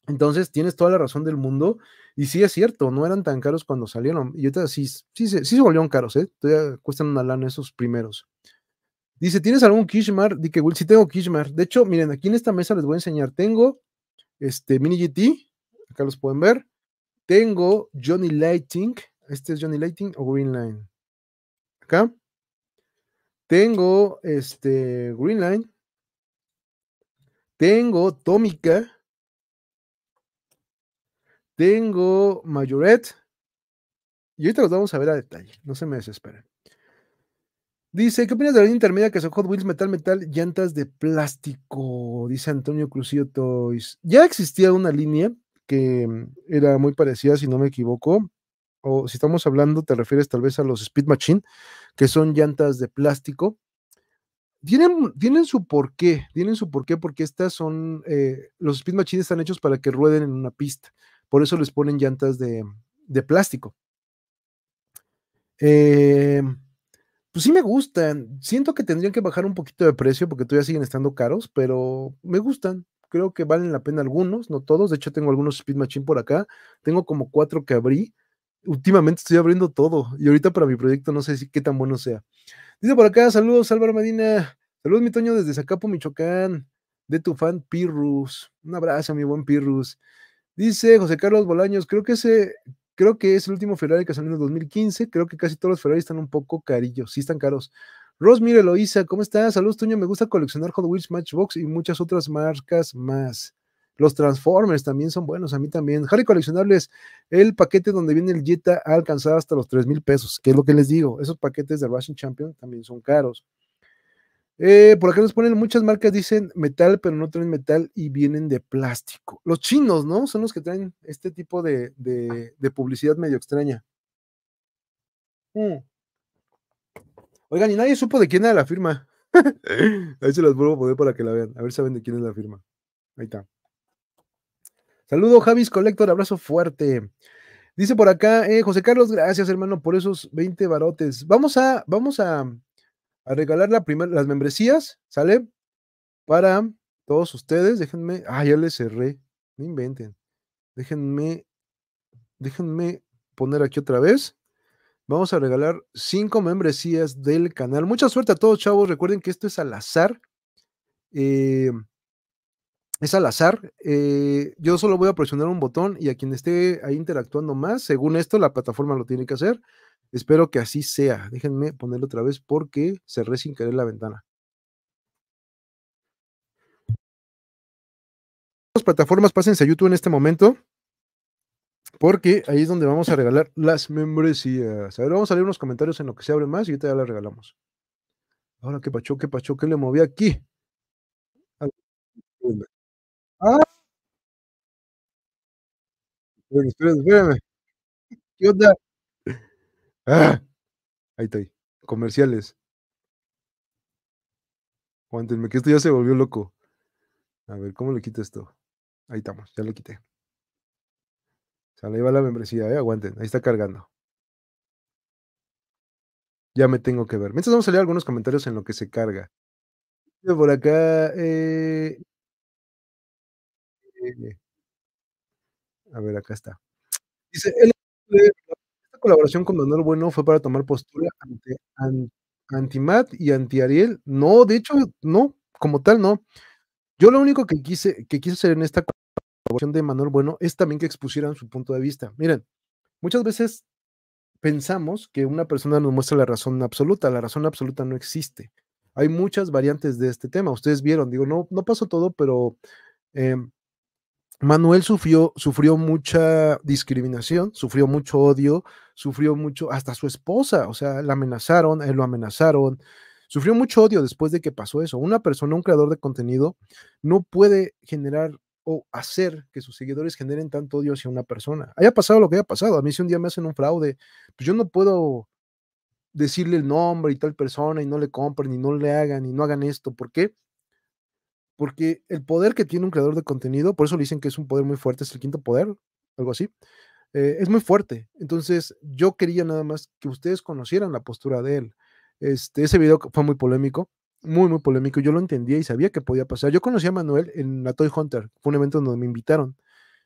Entonces tienes toda la razón del mundo y sí es cierto, no eran tan caros cuando salieron. Y sí, sí, sí, se volvieron caros, ¿eh? Todavía cuestan una lana esos primeros. Dice, ¿tienes algún Kishmar? que Will, sí tengo Kishmar. De hecho, miren, aquí en esta mesa les voy a enseñar. Tengo este Mini GT, acá los pueden ver. Tengo Johnny Lighting, este es Johnny Lighting o Green Line. Acá. Tengo este Green Line. Tengo Tomica, Tengo Majorette. Y ahorita los vamos a ver a detalle, no se me desesperen. Dice, ¿qué opinas de la línea intermedia que son Hot Wheels Metal Metal llantas de plástico? Dice Antonio Crucio Toys. Ya existía una línea que mm, era muy parecida, si no me equivoco. O si estamos hablando, te refieres tal vez a los Speed Machine, que son llantas de plástico. Tienen, tienen su porqué, tienen su porqué, porque estas son, eh, los Speed Machine están hechos para que rueden en una pista. Por eso les ponen llantas de, de plástico. Eh, pues sí me gustan. Siento que tendrían que bajar un poquito de precio porque todavía siguen estando caros, pero me gustan. Creo que valen la pena algunos, no todos. De hecho, tengo algunos Speed Machine por acá. Tengo como cuatro que abrí. Últimamente estoy abriendo todo y ahorita para mi proyecto no sé si qué tan bueno sea. Dice por acá, saludos Álvaro Medina. Saludos, mi Toño, desde Zacapo, Michoacán, de tu fan Pirrus. Un abrazo, mi buen Pirrus. Dice José Carlos Bolaños, creo que ese Creo que es el último Ferrari que salió en el 2015. Creo que casi todos los Ferrari están un poco carillos. Sí, están caros. Ros, mire, Loisa, ¿cómo estás? Saludos, tuño, Me gusta coleccionar Hot Wheels, Matchbox y muchas otras marcas más. Los Transformers también son buenos, a mí también. Harry Coleccionables, el paquete donde viene el Jetta ha alcanzado hasta los 3 mil pesos, que es lo que les digo. Esos paquetes de Russian Champion también son caros. Eh, por acá nos ponen muchas marcas, dicen metal, pero no traen metal y vienen de plástico. Los chinos, ¿no? Son los que traen este tipo de, publicidad medio extraña. Oiga, mm. Oigan, y nadie supo de quién era la firma. Ahí se las vuelvo a poner para que la vean. A ver, saben de quién es la firma. Ahí está. Saludo, Javis Collector, abrazo fuerte. Dice por acá, eh, José Carlos, gracias hermano por esos 20 barotes. Vamos a, vamos a, a regalar las membresías, ¿sale? Para todos ustedes, déjenme, ah, ya les cerré, no inventen, déjenme, déjenme poner aquí otra vez. Vamos a regalar cinco membresías del canal. Mucha suerte a todos, chavos. Recuerden que esto es al azar. Eh, es al azar. Eh, yo solo voy a presionar un botón y a quien esté ahí interactuando más, según esto, la plataforma lo tiene que hacer. Espero que así sea. Déjenme ponerlo otra vez porque cerré sin querer la ventana. Las plataformas pásense a YouTube en este momento porque ahí es donde vamos a regalar las membresías. A ver, vamos a leer unos comentarios en lo que se abre más y ahorita ya las regalamos. Ahora, ¿qué pacho? ¿Qué pacho? ¿Qué le moví aquí? Ah. Espérenme, espérenme. ¿Qué onda? Ah, ahí estoy. Comerciales. Aguantenme que esto ya se volvió loco. A ver, ¿cómo le quito esto? Ahí estamos, ya lo quité. O sea, ahí va la membresía, ¿eh? aguanten, ahí está cargando. Ya me tengo que ver. Mientras vamos a leer algunos comentarios en lo que se carga. Por acá. Eh, eh, a ver, acá está. Dice, colaboración con Manuel Bueno fue para tomar postura ante, y anti-Ariel. No, de hecho, no, como tal, no. Yo lo único que quise, que quise hacer en esta colaboración de Manuel Bueno es también que expusieran su punto de vista. Miren, muchas veces pensamos que una persona nos muestra la razón absoluta. La razón absoluta no existe. Hay muchas variantes de este tema. Ustedes vieron, digo, no, no pasó todo, pero eh, Manuel sufrió, sufrió mucha discriminación, sufrió mucho odio, sufrió mucho, hasta su esposa, o sea, la amenazaron, él eh, lo amenazaron, sufrió mucho odio después de que pasó eso. Una persona, un creador de contenido, no puede generar o hacer que sus seguidores generen tanto odio hacia una persona. Haya pasado lo que haya pasado. A mí si un día me hacen un fraude, pues yo no puedo decirle el nombre y tal persona y no le compren y no le hagan y no hagan esto. ¿Por qué? Porque el poder que tiene un creador de contenido, por eso le dicen que es un poder muy fuerte, es el quinto poder, algo así, eh, es muy fuerte. Entonces, yo quería nada más que ustedes conocieran la postura de él. Este, ese video fue muy polémico, muy, muy polémico. Yo lo entendía y sabía que podía pasar. Yo conocí a Manuel en la Toy Hunter, fue un evento donde me invitaron.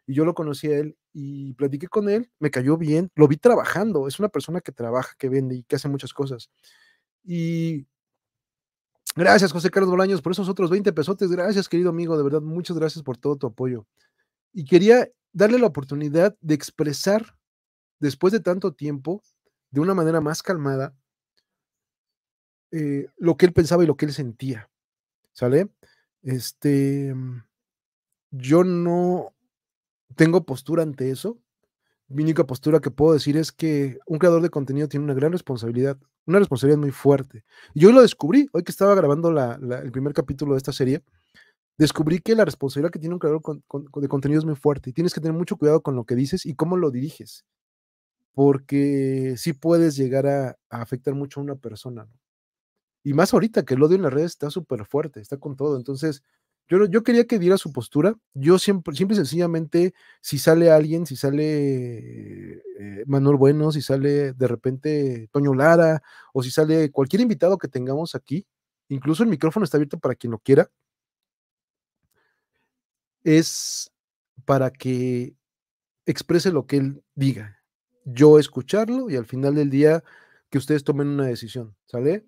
Y yo lo conocí a él y platiqué con él, me cayó bien, lo vi trabajando. Es una persona que trabaja, que vende y que hace muchas cosas. Y Gracias, José Carlos Bolaños, por esos otros 20 pesotes. Gracias, querido amigo, de verdad, muchas gracias por todo tu apoyo. Y quería darle la oportunidad de expresar, después de tanto tiempo, de una manera más calmada, eh, lo que él pensaba y lo que él sentía. ¿Sale? Este, yo no tengo postura ante eso mi única postura que puedo decir es que un creador de contenido tiene una gran responsabilidad, una responsabilidad muy fuerte. Yo lo descubrí hoy que estaba grabando el primer capítulo de esta serie. Descubrí que la responsabilidad que tiene un creador de contenido es muy fuerte y tienes que tener mucho cuidado con lo que dices y cómo lo diriges, porque sí puedes llegar a, afectar mucho a una persona. Y más ahorita que el odio en las redes está súper fuerte, está con todo. Entonces, yo, quería que diera su postura. Yo siempre, siempre sencillamente, si sale alguien, si sale eh, Manuel Bueno, si sale de repente Toño Lara, o si sale cualquier invitado que tengamos aquí, incluso el micrófono está abierto para quien lo quiera, es para que exprese lo que él diga. Yo escucharlo y al final del día que ustedes tomen una decisión, ¿sale?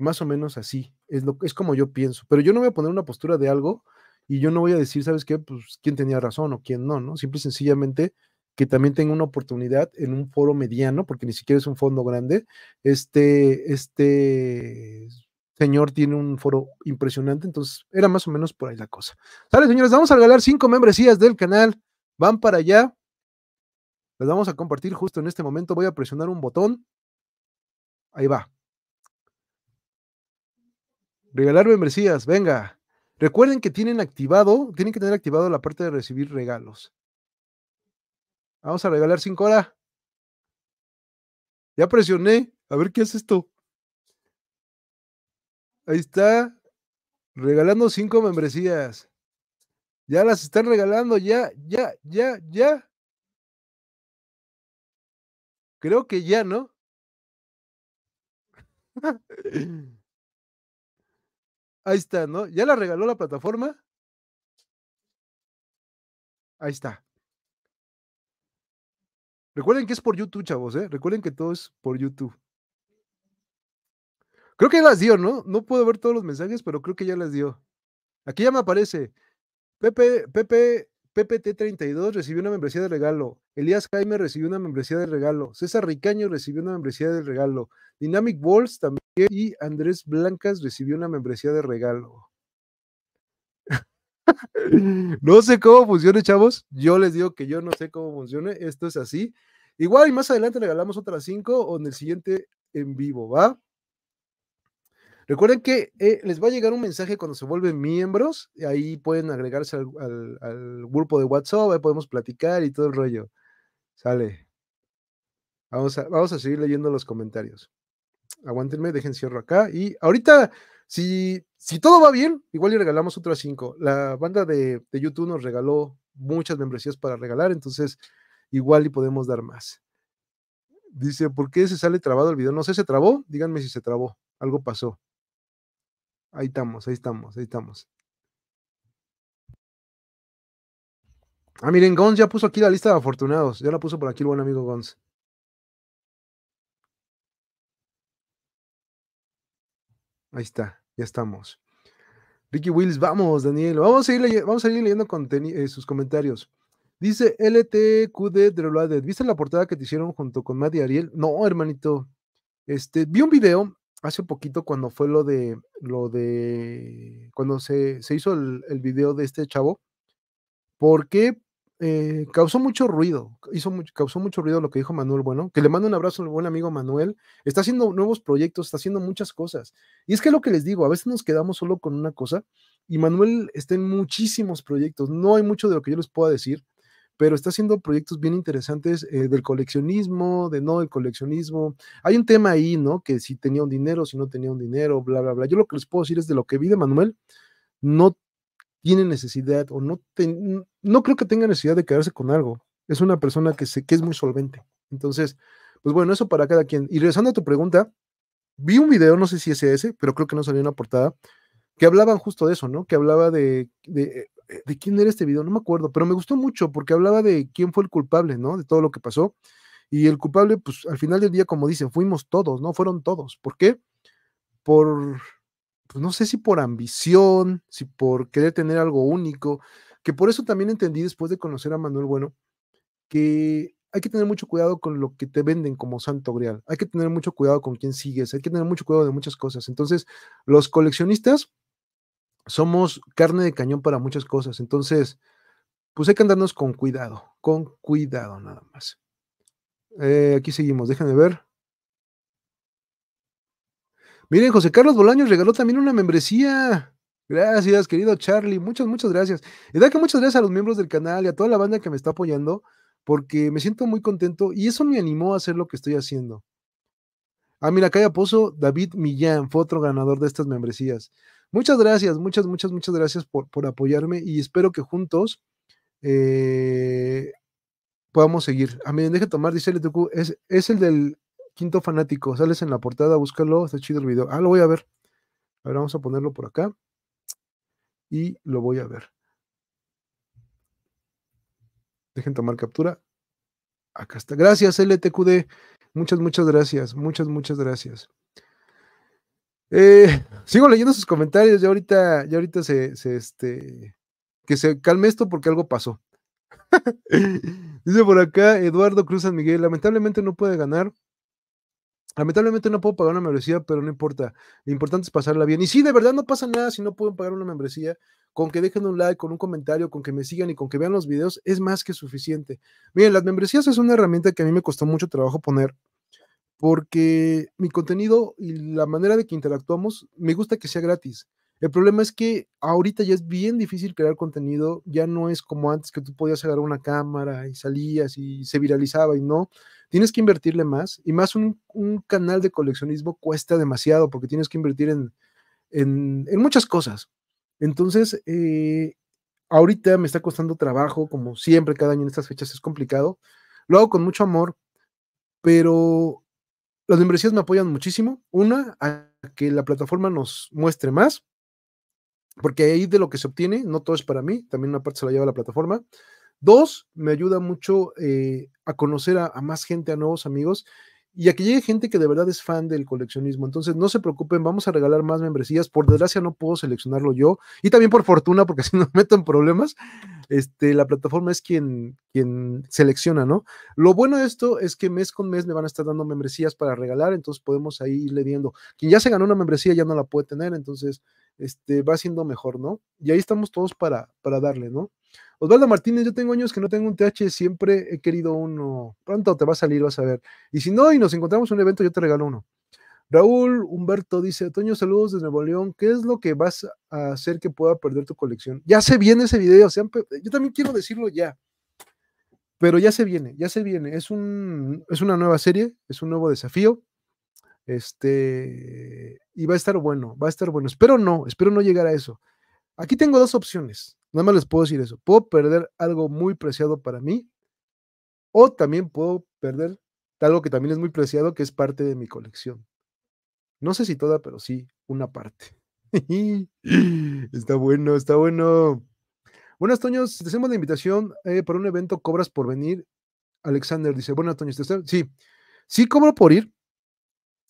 Más o menos así, es, lo, es como yo pienso. Pero yo no voy a poner una postura de algo y yo no voy a decir, ¿sabes qué? Pues quién tenía razón o quién no, ¿no? Simple y sencillamente que también tengo una oportunidad en un foro mediano, porque ni siquiera es un fondo grande. Este, este señor tiene un foro impresionante, entonces era más o menos por ahí la cosa. Sale, señores, vamos a regalar cinco membresías del canal. Van para allá. Las vamos a compartir justo en este momento. Voy a presionar un botón. Ahí va. Regalar membresías, venga. Recuerden que tienen activado, tienen que tener activado la parte de recibir regalos. Vamos a regalar cinco. horas. Ya presioné. A ver qué es esto. Ahí está. Regalando cinco membresías. Ya las están regalando. Ya, ya, ya, ya. Creo que ya, ¿no? Ahí está, ¿no? ¿Ya la regaló la plataforma? Ahí está. Recuerden que es por YouTube, chavos, ¿eh? Recuerden que todo es por YouTube. Creo que ya las dio, ¿no? No puedo ver todos los mensajes, pero creo que ya las dio. Aquí ya me aparece. Pepe, Pepe PPT32 recibió una membresía de regalo. Elías Jaime recibió una membresía de regalo. César Ricaño recibió una membresía de regalo. Dynamic Walls también. Y Andrés Blancas recibió una membresía de regalo. no sé cómo funciona chavos. Yo les digo que yo no sé cómo funcione. Esto es así. Igual y más adelante regalamos otras cinco o en el siguiente en vivo, ¿va? Recuerden que eh, les va a llegar un mensaje cuando se vuelven miembros, y ahí pueden agregarse al, grupo de WhatsApp, ahí podemos platicar y todo el rollo. Sale. Vamos a, vamos a seguir leyendo los comentarios. Aguantenme, dejen cierro acá. Y ahorita, si, si todo va bien, igual le regalamos otras cinco. La banda de, de YouTube nos regaló muchas membresías para regalar, entonces igual y podemos dar más. Dice, ¿por qué se sale trabado el video? No sé, se trabó. Díganme si se trabó. Algo pasó ahí estamos, ahí estamos, ahí estamos. Ah, miren, Gons ya puso aquí la lista de afortunados. Ya la puso por aquí el buen amigo Gons. Ahí está, ya estamos. Ricky Wills, vamos, Daniel. Vamos a ir, vamos a leyendo eh, sus comentarios. Dice LTQD e ¿Viste la portada que te hicieron junto con Matt y Ariel? No, hermanito. Este, vi un video hace poquito cuando fue lo de, lo de, cuando se, hizo el, el, video de este chavo, porque eh, causó mucho ruido, hizo causó mucho ruido lo que dijo Manuel Bueno, que le mando un abrazo al buen amigo Manuel, está haciendo nuevos proyectos, está haciendo muchas cosas. Y es que lo que les digo, a veces nos quedamos solo con una cosa y Manuel está en muchísimos proyectos, no hay mucho de lo que yo les pueda decir pero está haciendo proyectos bien interesantes eh, del coleccionismo, de no el coleccionismo. Hay un tema ahí, ¿no? Que si tenía un dinero, si no tenía un dinero, bla, bla, bla. Yo lo que les puedo decir es de lo que vi de Manuel, no tiene necesidad o no, no creo que tenga necesidad de quedarse con algo. Es una persona que, se, que es muy solvente. Entonces, pues bueno, eso para cada quien. Y regresando a tu pregunta, vi un video, no sé si es ese, pero creo que no salió en la portada, que hablaban justo de eso, ¿no? Que hablaba de eh, ¿de quién era este video? No me acuerdo, pero me gustó mucho porque hablaba de quién fue el culpable, ¿no? De todo lo que pasó. Y el culpable, pues al final del día, como dicen, fuimos todos, ¿no? Fueron todos. ¿Por qué? Por, pues, no sé si por ambición, si por querer tener algo único, que por eso también entendí después de conocer a Manuel Bueno, que hay que tener mucho cuidado con lo que te venden como santo grial, hay que tener mucho cuidado con quién sigues, hay que tener mucho cuidado de muchas cosas. Entonces, los coleccionistas somos carne de cañón para muchas cosas. Entonces, pues hay que andarnos con cuidado, con cuidado nada más. Eh, aquí seguimos, déjenme ver. Miren, José Carlos Bolaños regaló también una membresía. Gracias, querido Charlie. Muchas, muchas gracias. Y da que muchas gracias a los miembros del canal y a toda la banda que me está apoyando, porque me siento muy contento y eso me animó a hacer lo que estoy haciendo. Ah, mira, acá hay Pozo, David Millán fue otro ganador de estas membresías. Muchas gracias, muchas, muchas, muchas gracias por, por apoyarme y espero que juntos eh, podamos seguir. A ah, mí, deje tomar, dice LTQ, es, es el del quinto fanático. Sales en la portada, búscalo, está chido el video. Ah, lo voy a ver. ahora vamos a ponerlo por acá. Y lo voy a ver. Dejen tomar captura. Acá está. Gracias, LTQD. Muchas, muchas gracias. Muchas, muchas gracias. Eh, sigo leyendo sus comentarios, ya ahorita, ya ahorita se, este, que se calme esto porque algo pasó. Dice por acá Eduardo Cruz San Miguel, lamentablemente no puede ganar. Lamentablemente no puedo pagar una membresía, pero no importa. Lo importante es pasarla bien. Y sí, de verdad no pasa nada si no pueden pagar una membresía. Con que dejen un like, con un comentario, con que me sigan y con que vean los videos, es más que suficiente. Miren, las membresías es una herramienta que a mí me costó mucho trabajo poner porque mi contenido y la manera de que interactuamos me gusta que sea gratis. El problema es que ahorita ya es bien difícil crear contenido, ya no es como antes que tú podías agarrar una cámara y salías y se viralizaba y no. Tienes que invertirle más y más un, canal de coleccionismo cuesta demasiado porque tienes que invertir en, muchas cosas. Entonces, eh, ahorita me está costando trabajo, como siempre cada año en estas fechas es complicado. Lo hago con mucho amor, pero las membresías me apoyan muchísimo. Una, a que la plataforma nos muestre más, porque ahí de lo que se obtiene, no todo es para mí, también una parte se la lleva la plataforma. Dos, me ayuda mucho eh, a conocer a, a, más gente, a nuevos amigos y aquí hay llegue gente que de verdad es fan del coleccionismo. Entonces, no se preocupen, vamos a regalar más membresías. Por desgracia, no puedo seleccionarlo yo y también por fortuna, porque si no meten meto en problemas, este, la plataforma es quien, quien selecciona, ¿no? Lo bueno de esto es que mes con mes me van a estar dando membresías para regalar, entonces podemos ahí irle viendo. Quien ya se ganó una membresía ya no la puede tener, entonces este, va siendo mejor, ¿no? Y ahí estamos todos para, darle, ¿no? Osvaldo Martínez, yo tengo años que no tengo un TH, siempre he querido uno. Pronto te va a salir, vas a ver. Y si no, y nos encontramos en un evento, yo te regalo uno. Raúl Humberto dice, Toño, saludos desde Nuevo León. ¿Qué es lo que vas a hacer que pueda perder tu colección? Ya se viene ese video. yo también quiero decirlo ya. Pero ya se viene, ya se viene. Es, un, es una nueva serie, es un nuevo desafío. Este, y va a estar bueno, va a estar bueno. Espero no, espero no llegar a eso. Aquí tengo dos opciones, nada más les puedo decir eso. Puedo perder algo muy preciado para mí o también puedo perder algo que también es muy preciado, que es parte de mi colección. No sé si toda, pero sí, una parte. está bueno, está bueno. Buenas, Toños. Te hacemos la invitación eh, para un evento. ¿Cobras por venir? Alexander dice, bueno Toños. ¿te sí, sí cobro por ir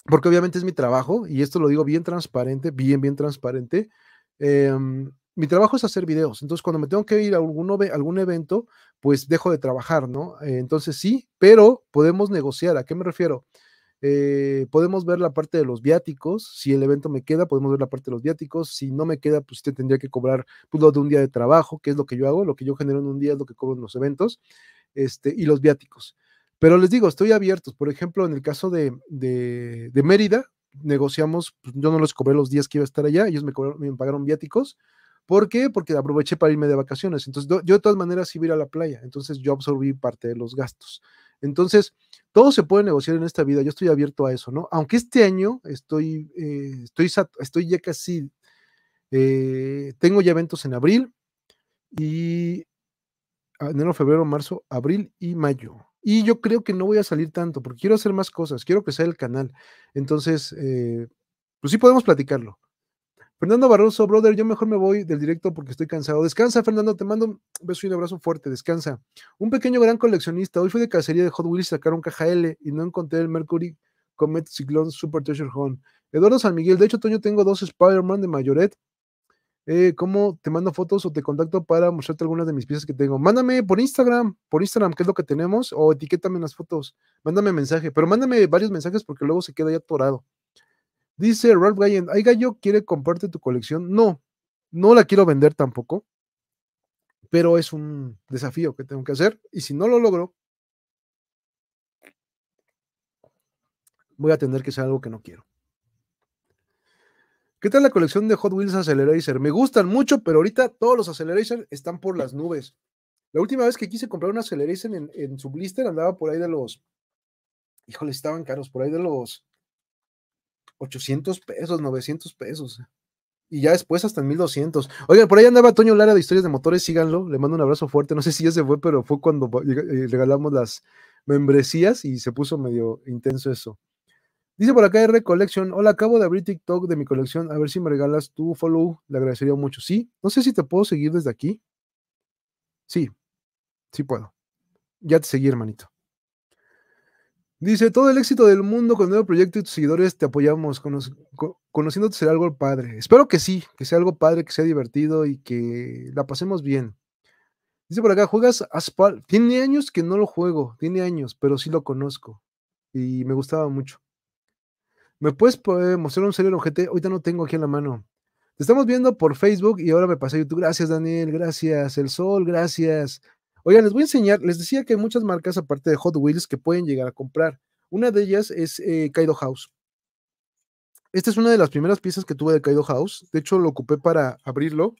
porque obviamente es mi trabajo, y esto lo digo bien transparente, bien, bien transparente. Em, mi trabajo es hacer videos, entonces cuando me tengo que ir a algún, evento, pues dejo de trabajar, ¿no? entonces sí, pero podemos negociar, ¿a qué me refiero? Eh, podemos ver la parte de los viáticos, si el evento me queda, podemos ver la parte de los viáticos, si no me queda, pues usted tendría que cobrar pues, lo de un día de trabajo, que es lo que yo hago, lo que yo genero en un día es lo que cobro en los eventos, este, y los viáticos. Pero les digo, estoy abierto. Por ejemplo, en el caso de, Mérida, negociamos, pues, yo no les cobré los días que iba a estar allá, ellos me, me pagaron viáticos. ¿Por qué? Porque aproveché para irme de vacaciones. Entonces, yo de todas maneras iba a ir a la playa. Entonces, yo absorbí parte de los gastos. Entonces, todo se puede negociar en esta vida. Yo estoy abierto a eso, ¿no? Aunque este año estoy, eh, estoy, estoy ya casi, eh, tengo ya eventos en abril y ah, enero, febrero, marzo, abril y mayo. Y yo creo que no voy a salir tanto porque quiero hacer más cosas, quiero que sea el canal. Entonces, eh, pues sí podemos platicarlo. Fernando Barroso, brother, yo mejor me voy del directo porque estoy cansado. Descansa, Fernando, te mando un beso y un abrazo fuerte, descansa. Un pequeño gran coleccionista, hoy fui de cacería de Hot Wheels, sacaron caja L y no encontré el Mercury Comet Cyclone Super Treasure Hunt. Eduardo San Miguel, de hecho, Toño, tengo dos Spider-Man de Mayoret eh, cómo te mando fotos o te contacto para mostrarte algunas de mis piezas que tengo. Mándame por Instagram, por Instagram, qué es lo que tenemos, o etiquétame las fotos. Mándame mensaje, pero mándame varios mensajes porque luego se queda ya atorado. Dice Ralph Gallen, ay gallo, ¿quiere comprarte tu colección? No, no la quiero vender tampoco, pero es un desafío que tengo que hacer y si no lo logro, voy a tener que ser algo que no quiero. ¿Qué tal la colección de Hot Wheels Accelerator? Me gustan mucho, pero ahorita todos los Accelerator están por las nubes. La última vez que quise comprar un Accelerator en, en su blister andaba por ahí de los. Híjole, estaban caros, por ahí de los 800 pesos, 900 pesos. Y ya después hasta en 1200. Oigan, por ahí andaba Toño Lara de Historias de Motores, síganlo. Le mando un abrazo fuerte. No sé si ya se fue, pero fue cuando eh, regalamos las membresías y se puso medio intenso eso. Dice por acá R Collection, hola, acabo de abrir TikTok de mi colección, a ver si me regalas tu follow, le agradecería mucho. Sí, no sé si te puedo seguir desde aquí. Sí, sí puedo. Ya te seguí, hermanito. Dice, todo el éxito del mundo con el nuevo proyecto y tus seguidores te apoyamos, conociéndote será algo padre. Espero que sí, que sea algo padre, que sea divertido y que la pasemos bien. Dice por acá, ¿juegas aspal Tiene años que no lo juego, tiene años, pero sí lo conozco y me gustaba mucho. ¿Me puedes mostrar un celular OGT? Ahorita no tengo aquí en la mano. Te estamos viendo por Facebook y ahora me pasé a YouTube. Gracias, Daniel. Gracias, El Sol. Gracias. Oigan, les voy a enseñar. Les decía que hay muchas marcas, aparte de Hot Wheels, que pueden llegar a comprar. Una de ellas es eh, Kaido House. Esta es una de las primeras piezas que tuve de Kaido House. De hecho, lo ocupé para abrirlo.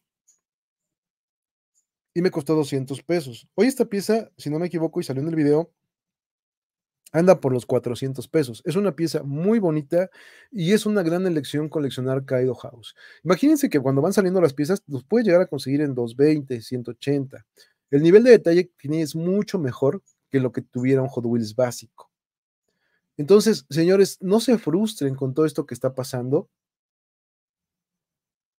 Y me costó 200 pesos. Hoy esta pieza, si no me equivoco y salió en el video, anda por los 400 pesos. Es una pieza muy bonita y es una gran elección coleccionar Kaido House. Imagínense que cuando van saliendo las piezas, los puede llegar a conseguir en 220, 180. El nivel de detalle que tiene es mucho mejor que lo que tuviera un Hot Wheels básico. Entonces, señores, no se frustren con todo esto que está pasando.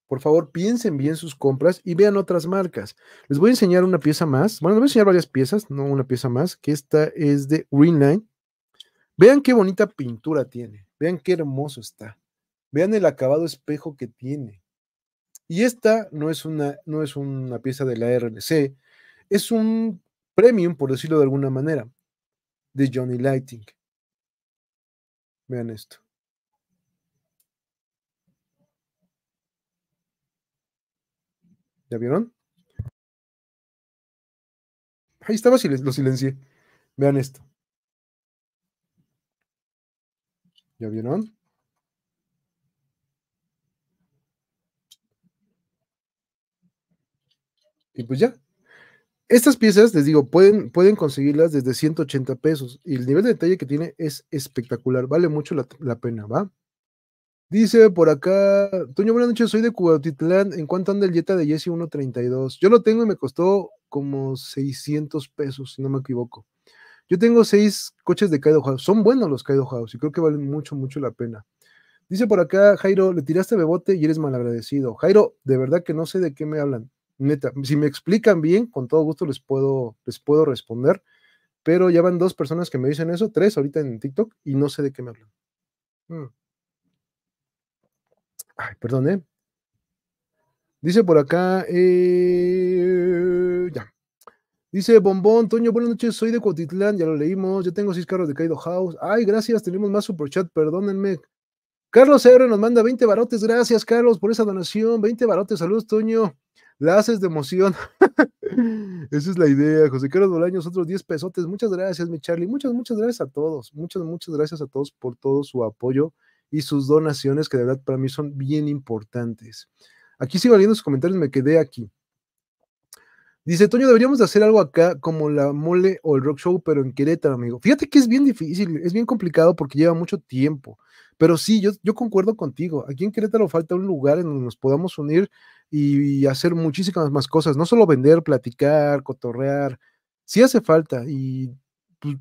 Por favor, piensen bien sus compras y vean otras marcas. Les voy a enseñar una pieza más. Bueno, les voy a enseñar varias piezas, no una pieza más, que esta es de Greenline Vean qué bonita pintura tiene, vean qué hermoso está, vean el acabado espejo que tiene. Y esta no es una, no es una pieza de la RNC, es un premium, por decirlo de alguna manera, de Johnny Lighting. Vean esto. ¿Ya vieron? Ahí estaba, lo silencié. Vean esto. ¿Ya vieron? Y pues ya. Estas piezas, les digo, pueden, pueden conseguirlas desde 180 pesos. Y el nivel de detalle que tiene es espectacular. Vale mucho la, pena, ¿va? Dice por acá, Toño, buenas noches, soy de Cuautitlán ¿En cuánto anda el Jetta de Jesse 132? Yo lo tengo y me costó como 600 pesos, si no me equivoco. Yo tengo seis coches de Kaido House. Son buenos los Kaido House y creo que valen mucho, mucho la pena. Dice por acá, Jairo, le tiraste bebote y eres malagradecido. Jairo, de verdad que no sé de qué me hablan. Neta, si me explican bien, con todo gusto les puedo, les puedo responder. Pero ya van dos personas que me dicen eso, tres ahorita en TikTok, y no sé de qué me hablan. Mm. Ay, perdón, ¿eh? Dice por acá, eh, ya. Dice Bombón, Toño, buenas noches, soy de Cotitlán, ya lo leímos, yo tengo seis carros de Kaido House. Ay, gracias, tenemos más superchat, perdónenme. Carlos R nos manda 20 barotes, gracias Carlos por esa donación, 20 barotes, saludos Toño, la haces de emoción. esa es la idea, José Carlos Bolaños, otros 10 pesotes, muchas gracias mi Charlie, muchas, muchas gracias a todos, muchas, muchas gracias a todos por todo su apoyo y sus donaciones que de verdad para mí son bien importantes. Aquí sigo leyendo sus comentarios, me quedé aquí. Dice, Toño, deberíamos de hacer algo acá como la mole o el rock show, pero en Querétaro, amigo. Fíjate que es bien difícil, es bien complicado porque lleva mucho tiempo. Pero sí, yo, yo concuerdo contigo. Aquí en Querétaro falta un lugar en donde nos podamos unir y, hacer muchísimas más cosas. No solo vender, platicar, cotorrear. Sí hace falta. Y, pues,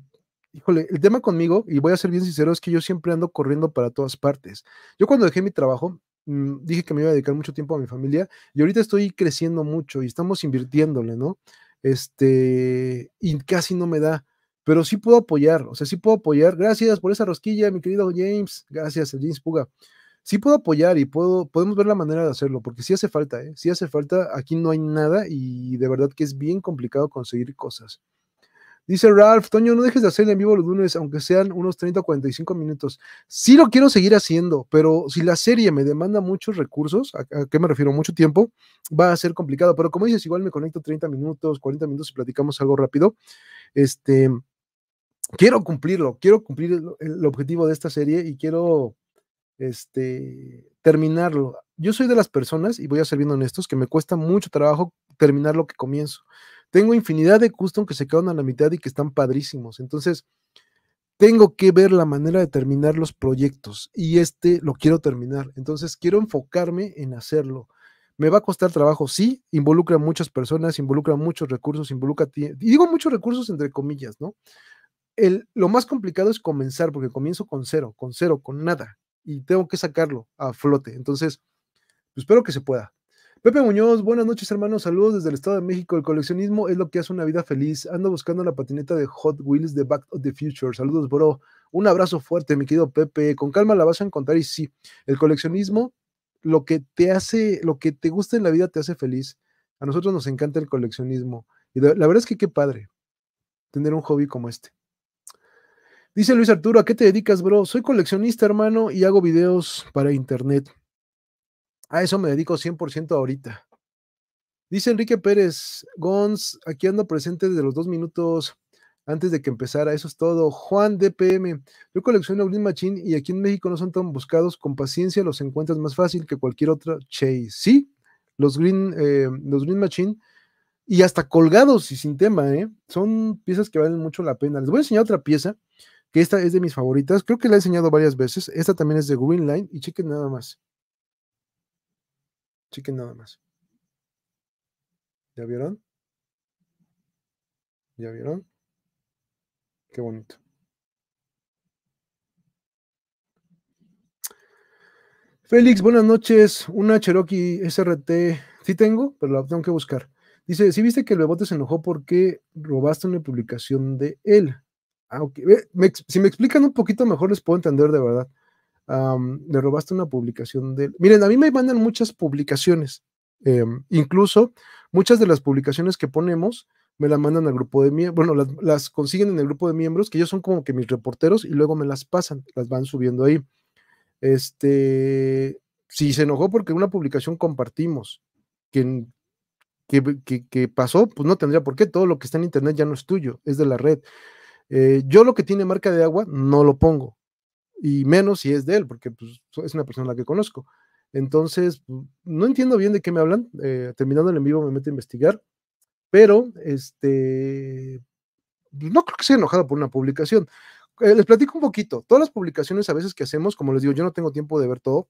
híjole, el tema conmigo, y voy a ser bien sincero, es que yo siempre ando corriendo para todas partes. Yo cuando dejé mi trabajo, Mm, dije que me iba a dedicar mucho tiempo a mi familia y ahorita estoy creciendo mucho y estamos invirtiéndole, ¿no? Este, y casi no me da, pero sí puedo apoyar, o sea, sí puedo apoyar. Gracias por esa rosquilla, mi querido James. Gracias, James Puga. Sí puedo apoyar y puedo, podemos ver la manera de hacerlo, porque sí hace falta, ¿eh? Sí hace falta, aquí no hay nada y de verdad que es bien complicado conseguir cosas. Dice Ralph, Toño, no dejes de hacer en vivo los lunes, aunque sean unos 30 o 45 minutos. Sí lo quiero seguir haciendo, pero si la serie me demanda muchos recursos, ¿a, qué me refiero? Mucho tiempo, va a ser complicado. Pero como dices, igual me conecto 30 minutos, 40 minutos y platicamos algo rápido. Este, quiero cumplirlo, quiero cumplir el, objetivo de esta serie y quiero este, terminarlo. Yo soy de las personas, y voy a ser bien honestos, que me cuesta mucho trabajo terminar lo que comienzo. Tengo infinidad de custom que se quedan a la mitad y que están padrísimos. Entonces, tengo que ver la manera de terminar los proyectos y este lo quiero terminar. Entonces, quiero enfocarme en hacerlo. ¿Me va a costar trabajo? Sí, involucra a muchas personas, involucra muchos recursos, involucra Y digo muchos recursos entre comillas, ¿no? El, lo más complicado es comenzar, porque comienzo con cero, con cero, con nada, y tengo que sacarlo a flote. Entonces, pues, espero que se pueda. Pepe Muñoz, buenas noches hermanos, saludos desde el Estado de México. El coleccionismo es lo que hace una vida feliz. Ando buscando la patineta de Hot Wheels de Back of the Future. Saludos, bro. Un abrazo fuerte, mi querido Pepe. Con calma la vas a encontrar y sí, el coleccionismo, lo que te hace, lo que te gusta en la vida te hace feliz. A nosotros nos encanta el coleccionismo. Y la verdad es que qué padre tener un hobby como este. Dice Luis Arturo, ¿a qué te dedicas, bro? Soy coleccionista, hermano, y hago videos para internet. A eso me dedico 100% ahorita. Dice Enrique Pérez, Gons, aquí ando presente desde los dos minutos antes de que empezara. Eso es todo. Juan DPM, yo colecciono Green Machine y aquí en México no son tan buscados. Con paciencia los encuentras más fácil que cualquier otra Chase. Sí, los Green, eh, los Green Machine y hasta colgados y sin tema, ¿eh? Son piezas que valen mucho la pena. Les voy a enseñar otra pieza, que esta es de mis favoritas. Creo que la he enseñado varias veces. Esta también es de Green Line y chequen nada más. Chequen nada más. ¿Ya vieron? ¿Ya vieron? Qué bonito. Félix, buenas noches. Una Cherokee SRT. Sí tengo, pero la tengo que buscar. Dice, si viste que el bebote se enojó porque robaste una publicación de él. Ah, si me explican un poquito mejor les puedo entender de verdad le robaste una publicación de... Miren, a mí me mandan muchas publicaciones, em, incluso muchas de las publicaciones que ponemos me las mandan al grupo de miembros, bueno, las, consiguen en el grupo de miembros, que ellos son como que mis reporteros y luego me las pasan, las van subiendo ahí. Este, si se enojó porque una publicación compartimos, que, que, pasó, pues no tendría por qué, todo lo que está en internet ya no es tuyo, es de la red. Eh, yo lo que tiene marca de agua no lo pongo y menos si es de él, porque pues, es una persona la que conozco. Entonces, pues, no entiendo bien de qué me hablan. Eh, terminando el en vivo me meto a investigar, pero este, pues, no creo que sea enojado por una publicación. Eh, les platico un poquito. Todas las publicaciones a veces que hacemos, como les digo, yo no tengo tiempo de ver todo.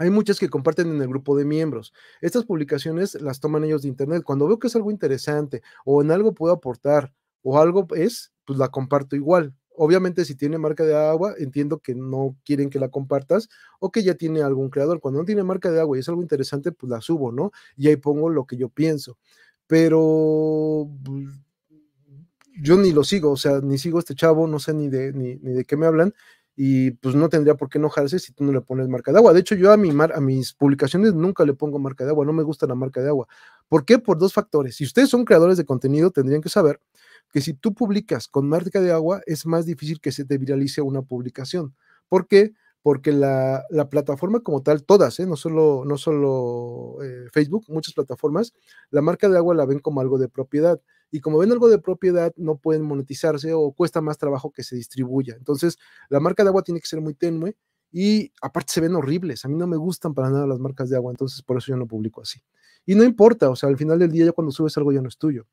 Hay muchas que comparten en el grupo de miembros. Estas publicaciones las toman ellos de internet. Cuando veo que es algo interesante o en algo puedo aportar o algo es, pues la comparto igual. Obviamente, si tiene marca de agua, entiendo que no quieren que la compartas o que ya tiene algún creador. Cuando no tiene marca de agua y es algo interesante, pues la subo, ¿no? Y ahí pongo lo que yo pienso. Pero pues, yo ni lo sigo, o sea, ni sigo este chavo, no sé ni de, de qué me hablan. Y pues no tendría por qué enojarse si tú no le pones marca de agua. De hecho, yo a, mi a mis publicaciones nunca le pongo marca de agua, no me gusta la marca de agua. ¿Por qué? Por dos factores. Si ustedes son creadores de contenido, tendrían que saber que si tú publicas con marca de agua, es más difícil que se te viralice una publicación. ¿Por qué? Porque la, plataforma como tal, todas, ¿eh? no solo, no solo eh, Facebook, muchas plataformas, la marca de agua la ven como algo de propiedad. Y como ven algo de propiedad, no pueden monetizarse o cuesta más trabajo que se distribuya. Entonces, la marca de agua tiene que ser muy tenue y aparte se ven horribles. A mí no me gustan para nada las marcas de agua, entonces por eso yo no publico así. Y no importa, o sea, al final del día ya cuando subes algo ya no es tuyo.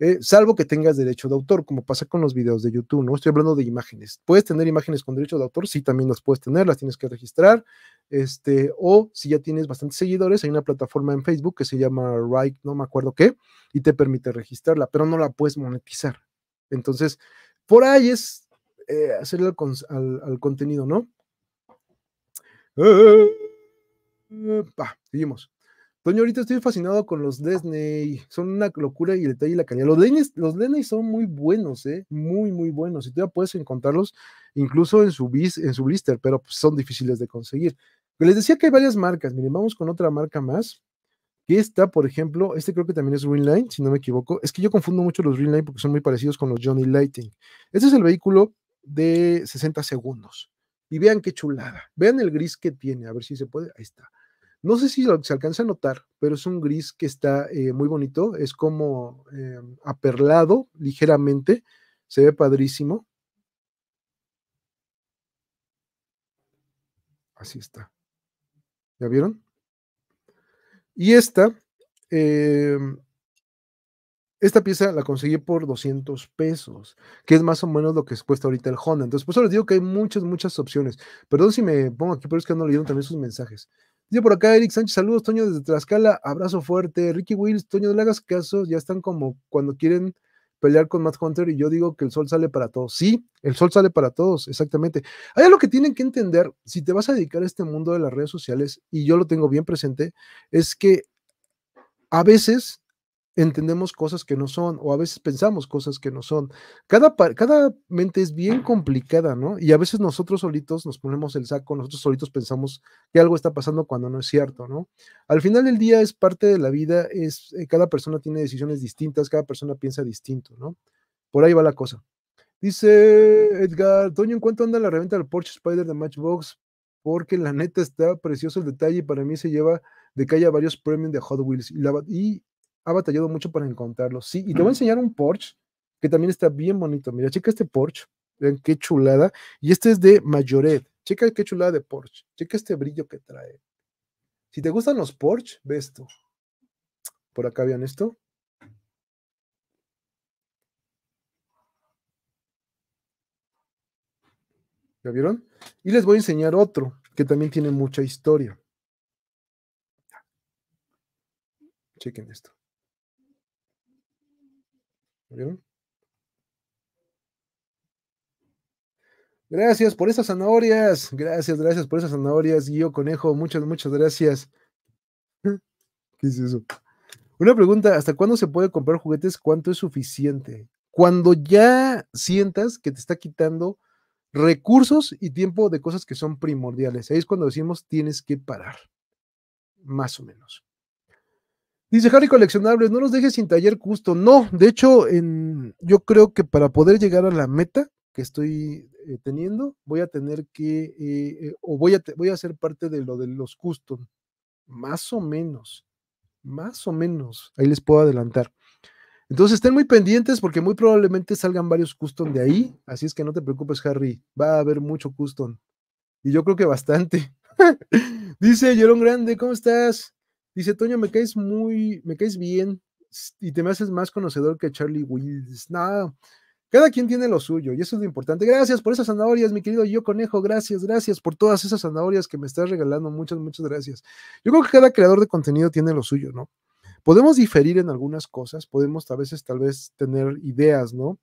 Eh, salvo que tengas derecho de autor, como pasa con los videos de YouTube, ¿no? Estoy hablando de imágenes. Puedes tener imágenes con derecho de autor, sí, también las puedes tener, las tienes que registrar. Este, o si ya tienes bastantes seguidores, hay una plataforma en Facebook que se llama Right, no me acuerdo qué, y te permite registrarla, pero no la puedes monetizar. Entonces, por ahí es eh, hacerle al, contenido, ¿no? Eh, seguimos. Doña, ahorita estoy fascinado con los Disney. Son una locura y el detalle y la calidad. Los Disney, los son muy buenos, ¿eh? Muy, muy buenos. Y tú puedes encontrarlos incluso en su, bis, en su blister, pero pues, son difíciles de conseguir. Pero les decía que hay varias marcas. Miren, vamos con otra marca más. Que está, por ejemplo, este creo que también es Greenline, si no me equivoco. Es que yo confundo mucho los Greenline porque son muy parecidos con los Johnny Lighting. Este es el vehículo de 60 segundos. Y vean qué chulada. Vean el gris que tiene. A ver si se puede. Ahí está. No sé si se alcanza a notar, pero es un gris que está eh, muy bonito, es como eh, aperlado ligeramente, se ve padrísimo. Así está. ¿Ya vieron? Y esta, em, esta pieza la conseguí por 200 pesos, que es más o menos lo que cuesta ahorita el Honda. Entonces, pues ahora les digo que hay muchas, muchas opciones. Perdón si me pongo aquí, pero es que no leyeron también sus mensajes. Yo por acá Eric Sánchez, saludos, Toño desde Tlaxcala, abrazo fuerte. Ricky Wills, Toño, no le hagas caso, ya están como cuando quieren pelear con Matt Hunter y yo digo que el sol sale para todos. Sí, el sol sale para todos, exactamente. Hay algo que tienen que entender, si te vas a dedicar a este mundo de las redes sociales, y yo lo tengo bien presente, es que a veces entendemos cosas que no son o a veces pensamos cosas que no son. Cada, cada mente es bien complicada, ¿no? Y a veces nosotros solitos nos ponemos el saco, nosotros solitos pensamos que algo está pasando cuando no es cierto, ¿no? Al final del día es parte de la vida, es, eh, cada persona tiene decisiones distintas, cada persona piensa distinto, ¿no? Por ahí va la cosa. Dice Edgar, Toño, ¿en cuánto anda la reventa del Porsche Spider de Matchbox? Porque la neta está precioso el detalle y para mí se lleva de que haya varios premium de Hot Wheels. Y, la, y ha batallado mucho para encontrarlo. Sí, y te voy a mm. enseñar un Porsche que también está bien bonito. Mira, checa este Porsche. Vean qué chulada. Y este es de Mayoret. Checa qué chulada de Porsche. Checa este brillo que trae. Si te gustan los Porsche, ve esto. Por acá vean esto. ¿Ya vieron? Y les voy a enseñar otro que también tiene mucha historia. Chequen esto. Gracias por esas zanahorias. Gracias, gracias por esas zanahorias, guío Conejo. Muchas, muchas gracias. ¿Qué es eso? Una pregunta, ¿hasta cuándo se puede comprar juguetes? ¿Cuánto es suficiente? Cuando ya sientas que te está quitando recursos y tiempo de cosas que son primordiales. Ahí es cuando decimos tienes que parar, más o menos. Dice Harry Coleccionables, no los dejes sin taller custom, No, de hecho, en, yo creo que para poder llegar a la meta que estoy eh, teniendo, voy a tener que, eh, eh, o voy a, voy a ser parte de lo de los custom, más o menos, más o menos, ahí les puedo adelantar. Entonces estén muy pendientes porque muy probablemente salgan varios custom de ahí, así es que no te preocupes, Harry, va a haber mucho custom, y yo creo que bastante. Dice Jerón Grande, ¿cómo estás? Dice, Toño, me caes muy, me caes bien y te me haces más conocedor que Charlie Wills. Nada. Cada quien tiene lo suyo y eso es lo importante. Gracias por esas zanahorias, mi querido yo conejo. Gracias, gracias por todas esas zanahorias que me estás regalando. Muchas, muchas gracias. Yo creo que cada creador de contenido tiene lo suyo, ¿no? Podemos diferir en algunas cosas, podemos a veces tal vez tener ideas, ¿no?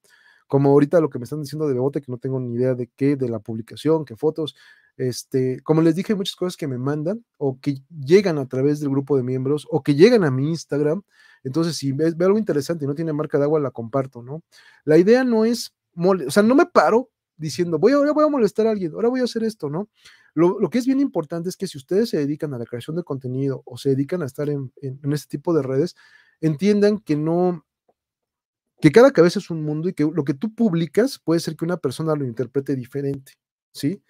Como ahorita lo que me están diciendo de Bebote, que no tengo ni idea de qué, de la publicación, qué fotos. Este, como les dije, hay muchas cosas que me mandan o que llegan a través del grupo de miembros o que llegan a mi Instagram. Entonces, si ve, algo interesante y no tiene marca de agua, la comparto, ¿no? La idea no es, o sea, no me paro diciendo, voy, ahora voy a molestar a alguien, ahora voy a hacer esto, ¿no? Lo, que es bien importante es que si ustedes se dedican a la creación de contenido o se dedican a estar en este tipo de redes, entiendan que no, que cada cabeza es un mundo y que lo que tú publicas puede ser que una persona lo interprete diferente, ¿sí?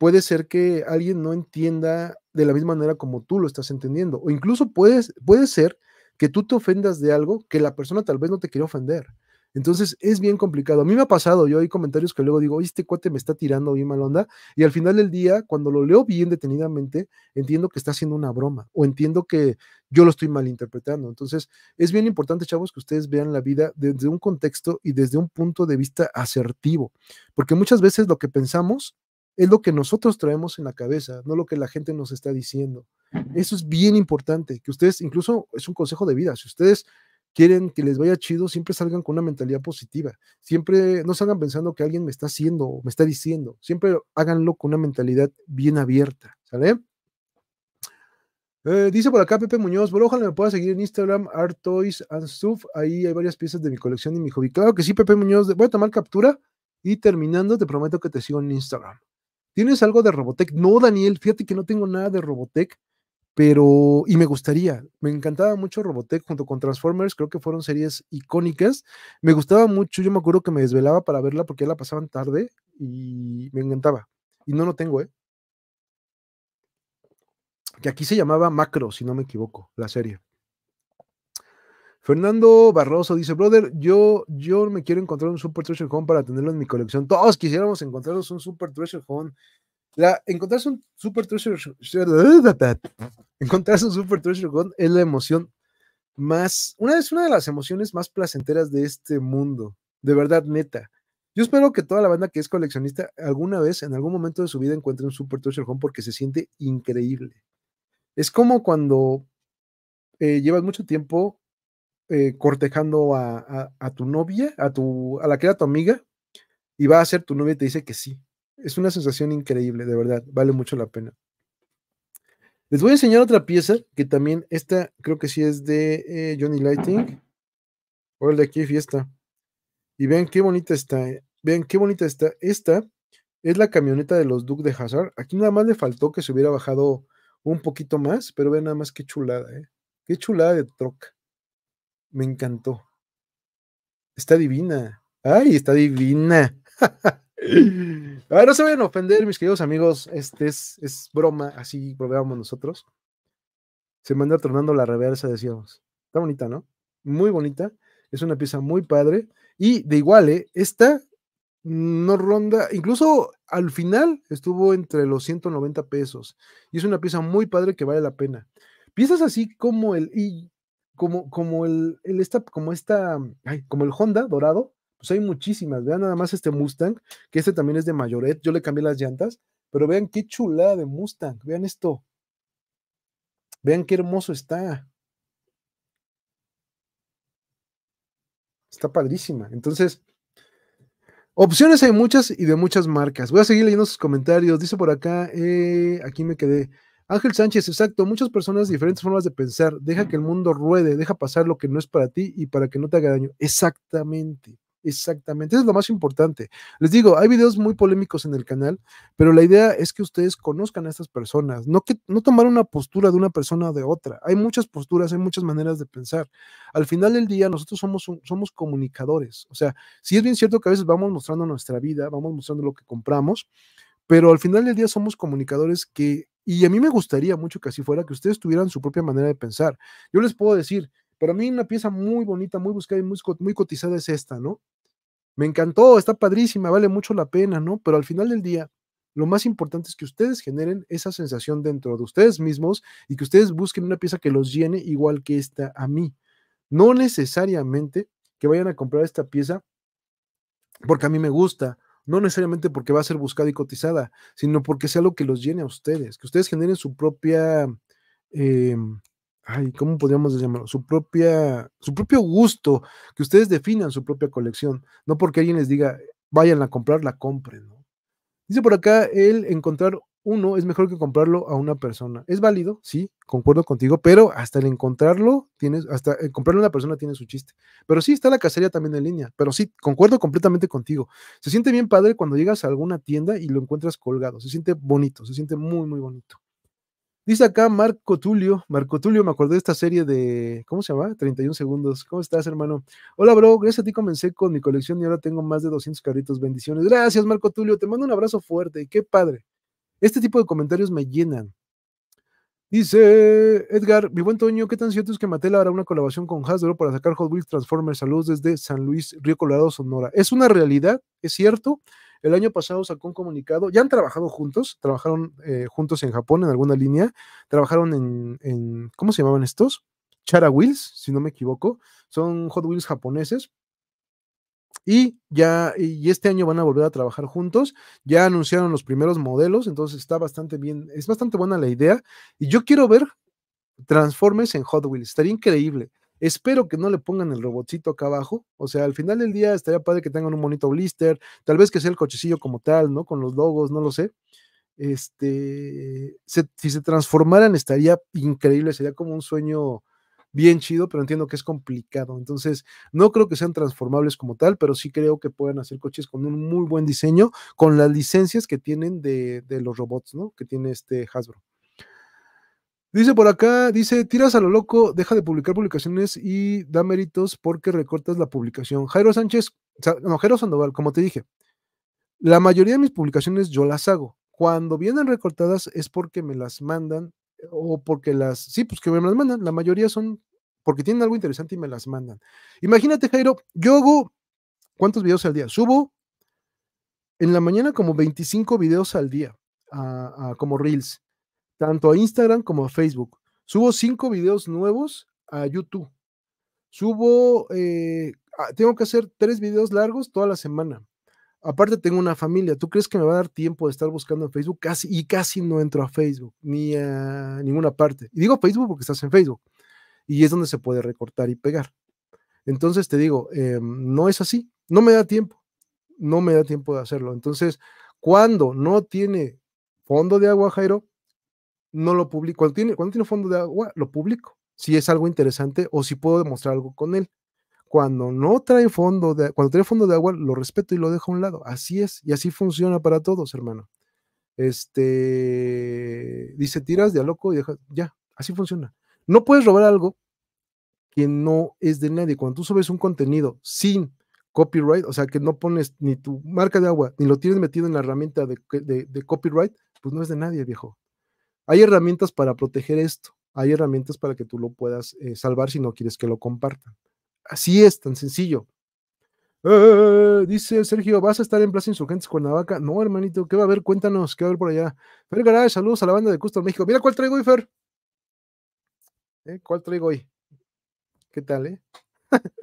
puede ser que alguien no entienda de la misma manera como tú lo estás entendiendo. O incluso puede ser que tú te ofendas de algo que la persona tal vez no te quiere ofender. Entonces es bien complicado. A mí me ha pasado, yo hay comentarios que luego digo, este cuate me está tirando bien mal onda, y al final del día, cuando lo leo bien detenidamente, entiendo que está haciendo una broma o entiendo que yo lo estoy malinterpretando. Entonces es bien importante, chavos, que ustedes vean la vida desde un contexto y desde un punto de vista asertivo, porque muchas veces lo que pensamos es lo que nosotros traemos en la cabeza, no lo que la gente nos está diciendo. Eso es bien importante, que ustedes, incluso es un consejo de vida, si ustedes quieren que les vaya chido, siempre salgan con una mentalidad positiva, siempre no salgan pensando que alguien me está haciendo o me está diciendo, siempre háganlo con una mentalidad bien abierta, ¿sale? Eh, dice por acá Pepe Muñoz, Bueno, ojalá me pueda seguir en Instagram, Art Toys and Stuff. Ahí hay varias piezas de mi colección y mi hobby. Claro que sí, Pepe Muñoz. Voy a tomar captura y terminando, te prometo que te sigo en Instagram. ¿Tienes algo de Robotech? No, Daniel, fíjate que no tengo nada de Robotech, pero, y me gustaría, me encantaba mucho Robotech junto con Transformers, creo que fueron series icónicas, me gustaba mucho, yo me acuerdo que me desvelaba para verla porque ya la pasaban tarde y me encantaba, y no lo tengo, ¿eh? Que aquí se llamaba Macro, si no me equivoco, la serie. Fernando Barroso dice, brother, yo, yo me quiero encontrar un Super Treasure Home para tenerlo en mi colección. Todos quisiéramos encontrarnos un Super Treasure Home. La, encontrarse un Super Treasure un Super es la emoción más, una es una de las emociones más placenteras de este mundo. De verdad, neta. Yo espero que toda la banda que es coleccionista alguna vez, en algún momento de su vida, encuentre un Super Treasure Home porque se siente increíble. Es como cuando eh, llevas mucho tiempo eh, cortejando a, tu novia, a, tu, a la que era tu amiga, y va a ser tu novia y te dice que sí. Es una sensación increíble, de verdad, vale mucho la pena. Les voy a enseñar otra pieza que también, esta creo que sí es de eh, Johnny Lighting, o el de aquí Fiesta. Y vean qué bonita está, eh. qué bonita está. Esta es la camioneta de los Duke de Hazard. Aquí nada más le faltó que se hubiera bajado un poquito más, pero vean nada más qué chulada, eh. qué chulada de troca. Me encantó. Está divina. Ay, está divina. ver, ah, no se vayan a ofender, mis queridos amigos. Este es, es broma, así probábamos nosotros. Se manda Tornando la reversa, decíamos. Está bonita, ¿no? Muy bonita. Es una pieza muy padre. Y de igual, ¿eh? esta no ronda, incluso al final estuvo entre los 190 pesos. Y es una pieza muy padre que vale la pena. Piezas así como el como, el, el como esta, mm, como el Honda dorado, pues hay muchísimas. Vean nada más este Mustang, que este también es de Mayoret, yo le cambié las llantas, pero vean qué chulada de Mustang, vean esto. Vean qué hermoso está. Está padrísima. Entonces, opciones hay muchas y de muchas marcas. Voy a seguir leyendo sus comentarios. Dice por acá, eh, aquí me quedé. Ángel Sánchez, exacto, muchas personas, diferentes formas de pensar, deja que el mundo ruede, deja pasar lo que no es para ti y para que no te haga daño. Exactamente, exactamente, eso es lo más importante. Les digo, hay videos muy polémicos en el canal, pero la idea es que ustedes conozcan a estas personas, no, que, no tomar una postura de una persona o de otra. Hay muchas posturas, hay muchas maneras de pensar. Al final del día, nosotros somos, somos comunicadores, o sea, si sí es bien cierto que a veces vamos mostrando nuestra vida, vamos mostrando lo que compramos, pero al final del día somos comunicadores que, y a mí me gustaría mucho que así fuera, que ustedes tuvieran su propia manera de pensar. Yo les puedo decir, para mí una pieza muy bonita, muy buscada y muy, cotizada es esta, ¿no? Me encantó, está padrísima, vale mucho la pena, ¿no? Pero al final del día, lo más importante es que ustedes generen esa sensación dentro de ustedes mismos y que ustedes busquen una pieza que los llene igual que esta a mí. No necesariamente que vayan a comprar esta pieza porque a mí me gusta no necesariamente porque va a ser buscada y cotizada, sino porque sea lo que los llene a ustedes, que ustedes generen su propia, em, ay, ¿cómo podríamos llamarlo? Su propia, su propio gusto, que ustedes definan su propia colección, no porque alguien les diga, vayan a comprar, la compren, Dice por acá el encontrar uno es mejor que comprarlo a una persona. Es válido, sí, concuerdo contigo, pero hasta el encontrarlo, tienes, hasta el eh, comprarlo a una persona tiene su chiste. Pero sí está la cacería también en línea, pero sí, concuerdo completamente contigo. Se siente bien padre cuando llegas a alguna tienda y lo encuentras colgado, se siente bonito, se siente muy, muy bonito. Dice acá Marco Tulio, Marco Tulio, me acordé de esta serie de, ¿cómo se llama? 31 segundos. ¿Cómo estás, hermano? Hola, bro, gracias a ti comencé con mi colección y ahora tengo más de 200 carritos. Bendiciones. Gracias, Marco Tulio, te mando un abrazo fuerte. Qué padre, este tipo de comentarios me llenan. Dice Edgar, mi buen Toño, ¿qué tan cierto es que Mattel hará una colaboración con Hasbro para sacar Hot Wheels Transformers? Saludos desde San Luis, Río Colorado, Sonora. Es una realidad, es cierto. El año pasado sacó un comunicado, ya han trabajado juntos, trabajaron eh, juntos en Japón en alguna línea, trabajaron en, en, ¿cómo se llamaban estos? Chara Wheels, si no me equivoco, son Hot Wheels japoneses. Y ya, y este año van a volver a trabajar juntos. Ya anunciaron los primeros modelos, entonces está bastante bien, es bastante buena la idea. Y yo quiero ver transformes en Hot Wheels, estaría increíble. Espero que no le pongan el robotcito acá abajo. O sea, al final del día estaría padre que tengan un bonito blister, tal vez que sea el cochecillo como tal, ¿no? Con los logos, no lo sé. Este, si se transformaran estaría increíble, sería como un sueño bien chido, pero entiendo que es complicado. Entonces, no creo que sean transformables como tal, pero sí creo que pueden hacer coches con un muy buen diseño, con las licencias que tienen de, los robots, ¿no? Que tiene este Hasbro. Dice por acá, dice, tiras a lo loco, deja de publicar publicaciones y da méritos porque recortas la publicación. Jairo Sánchez, no, Jairo Sandoval, como te dije, la mayoría de mis publicaciones yo las hago. Cuando vienen recortadas es porque me las mandan o porque las, sí, pues que me las mandan, la mayoría son porque tienen algo interesante y me las mandan. Imagínate, Jairo, yo hago, ¿cuántos videos al día? Subo en la mañana como 25 videos al día, a, como reels, tanto a Instagram como a Facebook. Subo 5 videos nuevos a YouTube. Subo, eh, ah, tengo que hacer 3 videos largos toda la semana. Aparte tengo una familia. ¿Tú crees que me va a dar tiempo de estar buscando en Facebook? Casi, y casi no entro a Facebook, ni a ninguna parte. Y digo Facebook porque estás en Facebook. Y es donde se puede recortar y pegar. Entonces te digo, eh, no es así. No me da tiempo. No me da tiempo de hacerlo. Entonces, cuando no tiene fondo de agua, Jairo, no lo publico. Cuando tiene, cuando tiene fondo de agua, lo publico. Si es algo interesante o si puedo demostrar algo con él. Cuando no trae fondo de, cuando trae fondo de agua, lo respeto y lo dejo a un lado. Así es, y así funciona para todos, hermano. Este dice, tiras de a loco y deja, ya, así funciona. No puedes robar algo que no es de nadie. Cuando tú subes un contenido sin copyright, o sea, que no pones ni tu marca de agua, ni lo tienes metido en la herramienta de, copyright, pues no es de nadie, viejo. Hay herramientas para proteger esto, hay herramientas para que tú lo puedas eh, salvar si no quieres que lo compartan. Así es, tan sencillo. Eh, dice Sergio, ¿vas a estar en Plaza Insurgentes Cuernavaca? No, hermanito, ¿qué va a haber? Cuéntanos, ¿qué va a haber por allá? Fer Garage, saludos a la banda de Custom México. Mira cuál traigo hoy, Fer. ¿Eh? ¿Cuál traigo hoy? ¿Qué tal, eh?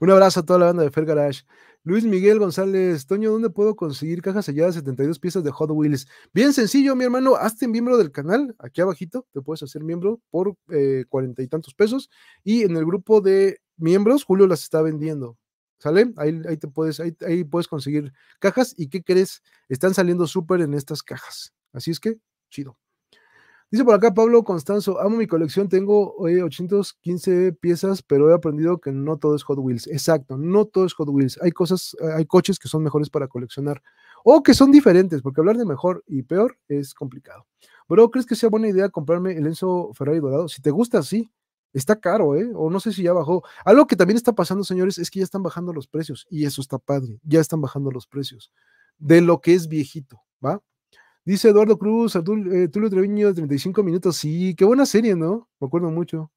Un abrazo a toda la banda de Fer Garage. Luis Miguel González, Toño, ¿dónde puedo conseguir cajas selladas 72 piezas de Hot Wheels? Bien sencillo, mi hermano, hazte miembro del canal, aquí abajito, te puedes hacer miembro por eh, cuarenta y tantos pesos, y en el grupo de miembros, Julio las está vendiendo. ¿Sale? Ahí, te puedes, ahí, ahí puedes conseguir cajas. ¿Y qué crees? Están saliendo súper en estas cajas. Así es que, chido. Dice por acá Pablo Constanzo, amo mi colección, tengo 815 piezas, pero he aprendido que no todo es Hot Wheels. Exacto, no todo es Hot Wheels. Hay cosas, hay coches que son mejores para coleccionar o que son diferentes, porque hablar de mejor y peor es complicado. Bro, ¿crees que sea buena idea comprarme el Enzo Ferrari dorado? Si te gusta, sí. Está caro, ¿eh? O no sé si ya bajó. Algo que también está pasando, señores, es que ya están bajando los precios. Y eso está padre. Ya están bajando los precios. De lo que es viejito, ¿va? Dice Eduardo Cruz, Artur, eh, Tulio Treviño, 35 minutos. Sí, qué buena serie, ¿no? Me acuerdo mucho.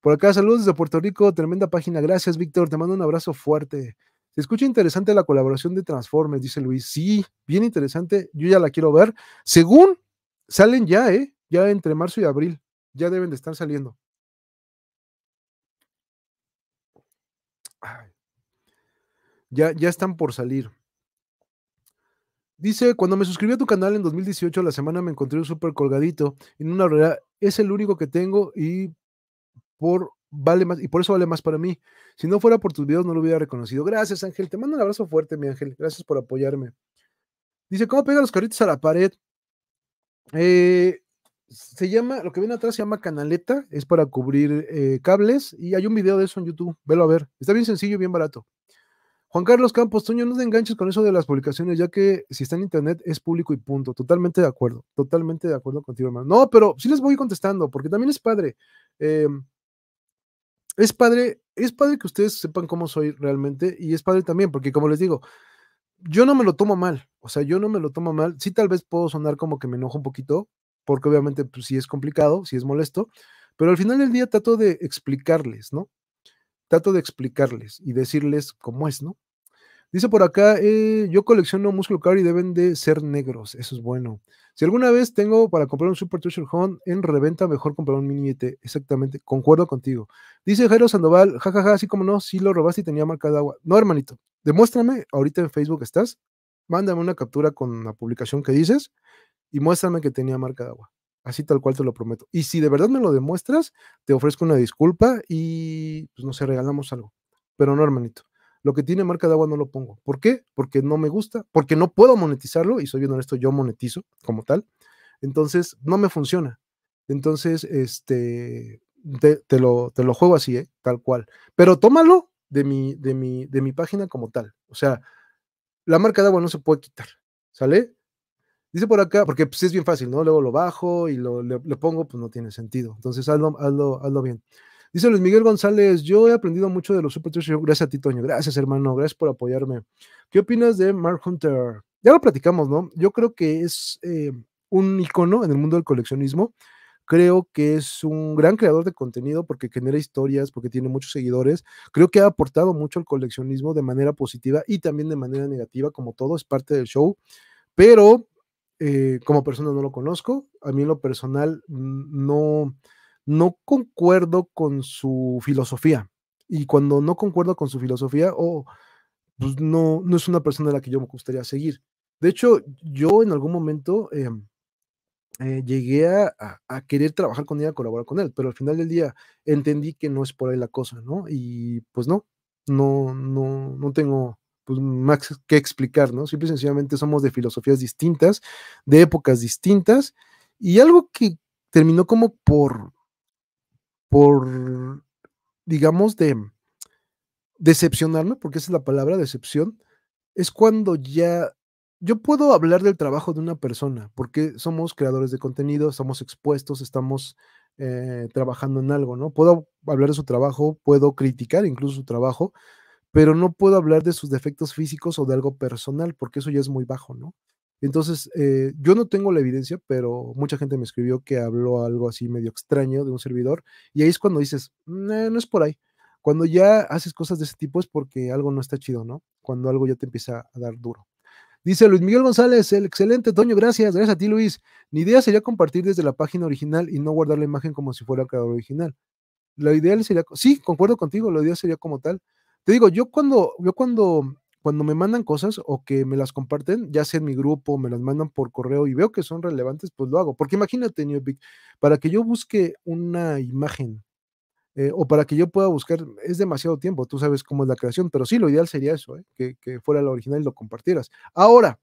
Por acá, saludos desde Puerto Rico, tremenda página. Gracias, Víctor. Te mando un abrazo fuerte. Se escucha interesante la colaboración de Transformers, dice Luis. Sí, bien interesante. Yo ya la quiero ver. Según salen ya, ¿eh? Ya entre marzo y abril. Ya deben de estar saliendo. Ya, están por salir. Dice, cuando me suscribí a tu canal en 2018, la semana me encontré súper colgadito en una realidad. Es el único que tengo y por vale más, y por eso vale más para mí. Si no fuera por tus videos, no lo hubiera reconocido. Gracias, Ángel. Te mando un abrazo fuerte, mi Ángel. Gracias por apoyarme. Dice, ¿cómo pega los carritos a la pared? Eh, se llama, lo que viene atrás se llama canaleta, es para cubrir eh, cables y hay un video de eso en YouTube. Velo a ver. Está bien sencillo y bien barato. Juan Carlos Campos, Toño, no te enganches con eso de las publicaciones, ya que si está en internet es público y punto. Totalmente de acuerdo, totalmente de acuerdo contigo, hermano. No, pero sí les voy contestando, porque también es padre. Em, es padre, es padre que ustedes sepan cómo soy realmente, y es padre también, porque como les digo, yo no me lo tomo mal, o sea, yo no me lo tomo mal. Sí, tal vez puedo sonar como que me enojo un poquito, porque obviamente pues, sí es complicado, sí es molesto, pero al final del día trato de explicarles, ¿no? trato de explicarles y decirles cómo es, ¿no? Dice por acá, eh, yo colecciono músculo caro y deben de ser negros, eso es bueno. Si alguna vez tengo para comprar un Super Treasure Hunt en reventa, mejor comprar un mini ET, exactamente, concuerdo contigo. Dice Jairo Sandoval, jajaja, así como no, sí lo robaste y tenía marca de agua. No, hermanito, demuéstrame, ahorita en Facebook estás, mándame una captura con la publicación que dices y muéstrame que tenía marca de agua. Así tal cual te lo prometo. Y si de verdad me lo demuestras, te ofrezco una disculpa y pues no sé, regalamos algo. Pero no, hermanito. Lo que tiene marca de agua no lo pongo. ¿Por qué? Porque no me gusta, porque no puedo monetizarlo y soy bien honesto, yo monetizo como tal. Entonces, no me funciona. Entonces, este, te, lo, lo juego así, ¿eh? tal cual. Pero tómalo de mi, de, mi, de mi página como tal. O sea, la marca de agua no se puede quitar, ¿sale? Dice por acá, porque pues, es bien fácil, ¿no? Luego lo bajo y lo, le, pongo, pues no tiene sentido. Entonces hazlo, hazlo, hazlo bien. Dice Luis Miguel González, yo he aprendido mucho de los Super Show. Gracias a ti, Toño. Gracias, hermano. Gracias por apoyarme. ¿Qué opinas de Mark Hunter? Ya lo platicamos, ¿no? Yo creo que es eh, un icono en el mundo del coleccionismo. Creo que es un gran creador de contenido porque genera historias, porque tiene muchos seguidores. Creo que ha aportado mucho al coleccionismo de manera positiva y también de manera negativa, como todo, es parte del show. Pero eh, como persona no lo conozco, a mí en lo personal no, no concuerdo con su filosofía. Y cuando no concuerdo con su filosofía, o oh, pues no, no es una persona a la que yo me gustaría seguir. De hecho, yo en algún momento em, eh, llegué a, querer trabajar con ella, colaborar con él, pero al final del día entendí que no es por ahí la cosa, ¿no? Y pues no, no, no, no tengo pues más que explicar, ¿no? Simple y sencillamente somos de filosofías distintas, de épocas distintas, y algo que terminó como por, por, digamos, de decepcionarme, porque esa es la palabra, decepción, es cuando ya yo puedo hablar del trabajo de una persona, porque somos creadores de contenido, estamos expuestos, estamos eh, trabajando en algo, ¿no? Puedo hablar de su trabajo, puedo criticar incluso su trabajo, pero no puedo hablar de sus defectos físicos o de algo personal, porque eso ya es muy bajo, ¿no? Entonces, eh, yo no tengo la evidencia, pero mucha gente me escribió que habló algo así medio extraño de un servidor, y ahí es cuando dices, no es por ahí. Cuando ya haces cosas de ese tipo es porque algo no está chido, ¿no? Cuando algo ya te empieza a dar duro. Dice Luis Miguel González, el excelente Toño, gracias, gracias a ti Luis. Mi idea sería compartir desde la página original y no guardar la imagen como si fuera el creador original. La idea sería, sí, concuerdo contigo, lo idea sería como tal, te digo, yo cuando, yo cuando, cuando me mandan cosas o que me las comparten, ya sea en mi grupo, me las mandan por correo y veo que son relevantes, pues lo hago. Porque imagínate, para que yo busque una imagen eh, o para que yo pueda buscar, es demasiado tiempo, tú sabes cómo es la creación, pero sí, lo ideal sería eso, ¿eh? que, fuera la original y lo compartieras. Ahora,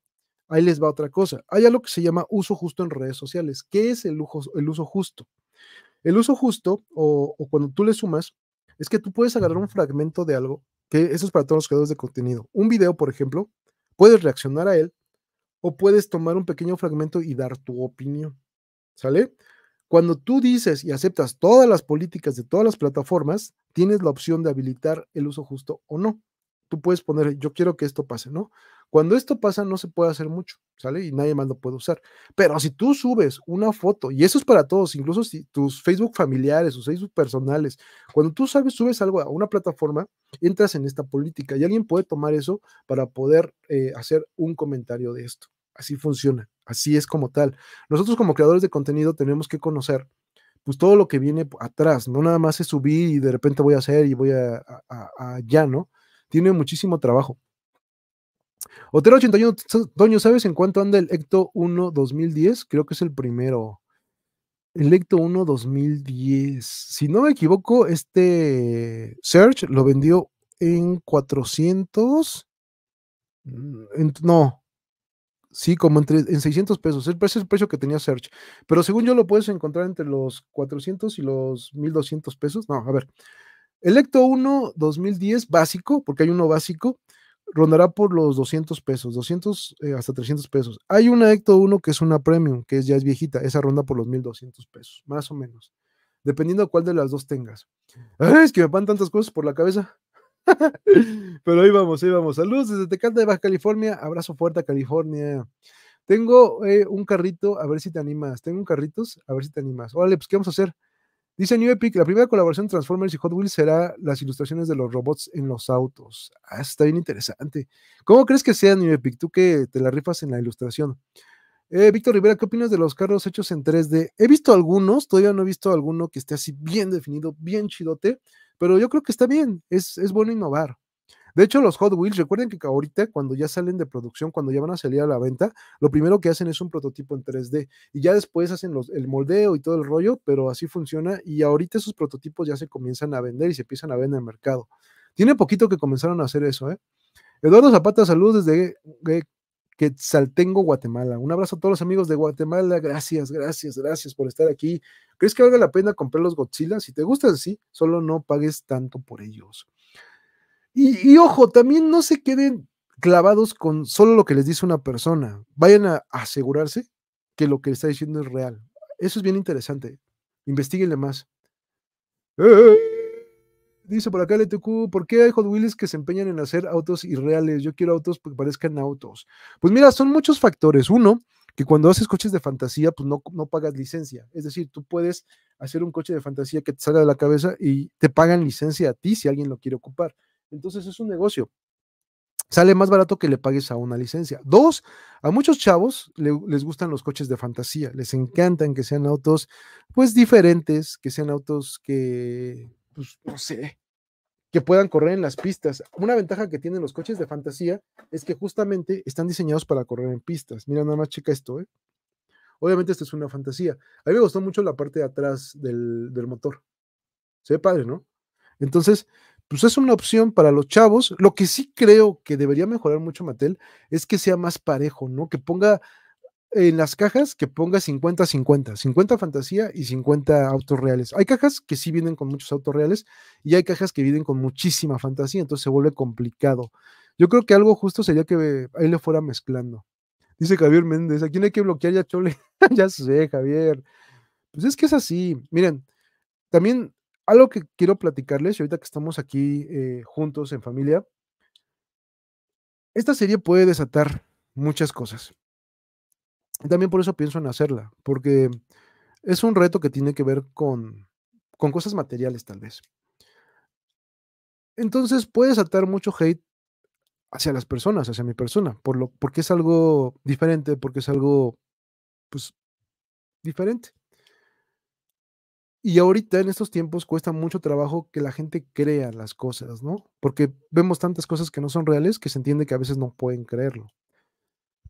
ahí les va otra cosa. Hay algo que se llama uso justo en redes sociales. ¿Qué es el, uso, el uso justo? El uso justo, o, o, cuando tú le sumas, es que tú puedes agarrar un fragmento de algo, que eso es para todos los creadores de contenido. Un video, por ejemplo, puedes reaccionar a él o puedes tomar un pequeño fragmento y dar tu opinión. ¿Sale? Cuando tú dices y aceptas todas las políticas de todas las plataformas, tienes la opción de habilitar el uso justo o no. Tú puedes poner, yo quiero que esto pase, ¿no? Cuando esto pasa no se puede hacer mucho, ¿sale? Y nadie más lo puede usar. Pero si tú subes una foto, y eso es para todos, incluso si tus Facebook familiares, tus Facebook personales, cuando tú sabes, subes algo a una plataforma, entras en esta política y alguien puede tomar eso para poder eh, hacer un comentario de esto. Así funciona, así es como tal. Nosotros como creadores de contenido tenemos que conocer pues todo lo que viene atrás, no nada más es subir y de repente voy a hacer y voy a, a, a ya, ¿no? Tiene muchísimo trabajo. Hotel 81, Toño, ¿sabes en cuánto anda el Ecto 1 2010? Creo que es el primero. El Ecto 1 2010. Si no me equivoco, este Search lo vendió en 400. Mm, no. Sí, como en 600 pesos. Ese es el precio que tenía Search. Pero según yo lo puedes encontrar entre los 400 y los 1200 pesos. No, a ver. El Ecto 1 2010 básico, porque hay uno básico, rondará por los 200 pesos, 200 eh, hasta 300 pesos. Hay una Ecto 1 que es una Premium, que ya es viejita, esa ronda por los 1200 pesos, más o menos, dependiendo cuál de las dos tengas. es que me van tantas cosas por la cabeza. Pero ahí vamos, ahí vamos. Saludos desde Tecate de Baja California, abrazo fuerte a California. Tengo eh, un carrito, a ver si te animas. Tengo un carritos, a ver si te animas. Órale, pues, ¿qué vamos a hacer? Dice New Epic, la primera colaboración de Transformers y Hot Wheels será las ilustraciones de los robots en los autos. Ah, está bien interesante. ¿Cómo crees que sea New Epic? Tú que te la rifas en la ilustración. Eh, Víctor Rivera, ¿qué opinas de los carros hechos en 3D? He visto algunos, todavía no he visto alguno que esté así bien definido, bien chidote, pero yo creo que está bien, es, es bueno innovar. De hecho, los Hot Wheels, recuerden que ahorita cuando ya salen de producción, cuando ya van a salir a la venta, lo primero que hacen es un prototipo en 3D y ya después hacen los, el moldeo y todo el rollo, pero así funciona y ahorita esos prototipos ya se comienzan a vender y se empiezan a vender en el mercado. Tiene poquito que comenzaron a hacer eso, ¿eh? Eduardo Zapata, saludos desde Quetzaltengo, Guatemala. Un abrazo a todos los amigos de Guatemala. Gracias, gracias, gracias por estar aquí. ¿Crees que valga la pena comprar los Godzilla? Si te gustan, sí, solo no pagues tanto por ellos. Y, ojo, también no se queden clavados con solo lo que les dice una persona. Vayan a asegurarse que lo que está diciendo es real. Eso es bien interesante. Investíguenle más. Dice por acá LTQ, ¿por qué hay Hot Wheels que se empeñan en hacer autos irreales? Yo quiero autos porque parezcan autos. Pues mira, son muchos factores. Uno, que cuando haces coches de fantasía, pues no pagas licencia. Es decir, tú puedes hacer un coche de fantasía que te salga de la cabeza y te pagan licencia a ti si alguien lo quiere ocupar. Entonces es un negocio. Sale más barato que le pagues a una licencia. Dos, a muchos chavos les gustan los coches de fantasía, les encantan que sean autos pues diferentes, que sean autos que, pues no sé, que puedan correr en las pistas. Una ventaja que tienen los coches de fantasía es que justamente están diseñados para correr en pistas. Mira, nada más chica, esto, ¿eh? Obviamente esto es una fantasía. A mí me gustó mucho la parte de atrás del, del motor. Se ve padre, ¿no? Entonces, pues es una opción para los chavos. Lo que sí creo que debería mejorar mucho Mattel es que sea más parejo, ¿no? Que ponga en las cajas que ponga 50-50, 50 fantasía y 50 autos reales. Hay cajas que sí vienen con muchos autos reales y hay cajas que vienen con muchísima fantasía, entonces se vuelve complicado. Yo creo que algo justo sería que ahí le fuera mezclando. Dice Javier Méndez, ¿a quién hay que bloquear ya Chole? ya sé, Javier. Pues es que es así. Miren, también algo que quiero platicarles, y ahorita que estamos aquí eh, juntos en familia, esta serie puede desatar muchas cosas. también por eso pienso en hacerla, porque es un reto que tiene que ver con, con cosas materiales tal vez. Entonces puede desatar mucho hate hacia las personas, hacia mi persona, por lo, porque es algo diferente, porque es algo, pues, diferente. Y ahorita en estos tiempos cuesta mucho trabajo que la gente crea las cosas, ¿no? Porque vemos tantas cosas que no son reales que se entiende que a veces no pueden creerlo.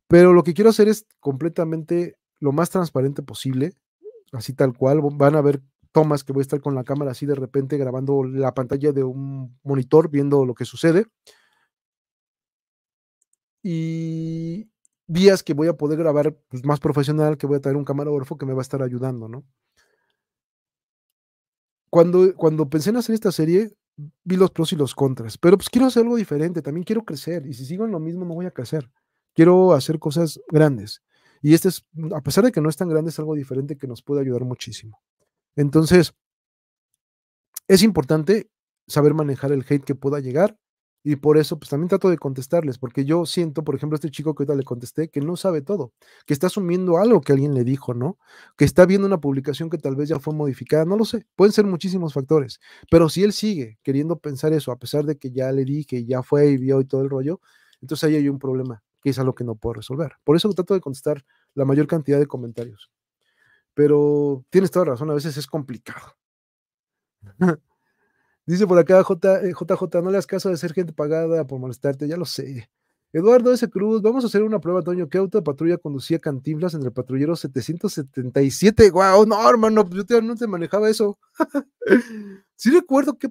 Pero lo que quiero hacer es completamente lo más transparente posible, así tal cual. Van a ver tomas que voy a estar con la cámara así de repente grabando la pantalla de un monitor, viendo lo que sucede. Y días que voy a poder grabar pues, más profesional, que voy a tener un camarógrafo que me va a estar ayudando, ¿no? cuando, cuando pensé en hacer esta serie, vi los pros y los contras, pero pues quiero hacer algo diferente, también quiero crecer, y si sigo en lo mismo no voy a crecer, quiero hacer cosas grandes. Y este es, mm, a pesar de que no es tan grande, es algo diferente que nos puede ayudar muchísimo. Entonces, es importante saber manejar el hate que pueda llegar, y por eso, pues también trato de contestarles, porque yo siento, por ejemplo, a este chico que ahorita le contesté, que no sabe todo, que está asumiendo algo que alguien le dijo, ¿no? Que está viendo una publicación que tal vez ya fue modificada, no lo sé, pueden ser muchísimos factores, pero si él sigue queriendo pensar eso, a pesar de que ya le di, que ya fue y vio y todo el rollo, entonces ahí hay un problema, que es algo que no puedo resolver. Por eso trato de contestar la mayor cantidad de comentarios. Pero tienes toda razón, a veces es complicado. Dice por acá JJ, eh, no le hagas caso de ser gente pagada por molestarte, ya lo sé. Eduardo S. Cruz, vamos a hacer una prueba, Toño. ¿Qué auto de patrulla conducía Cantinflas entre patrullero 777? ¡Guau! No, hermano, pues yo no te manejaba eso. sí recuerdo que...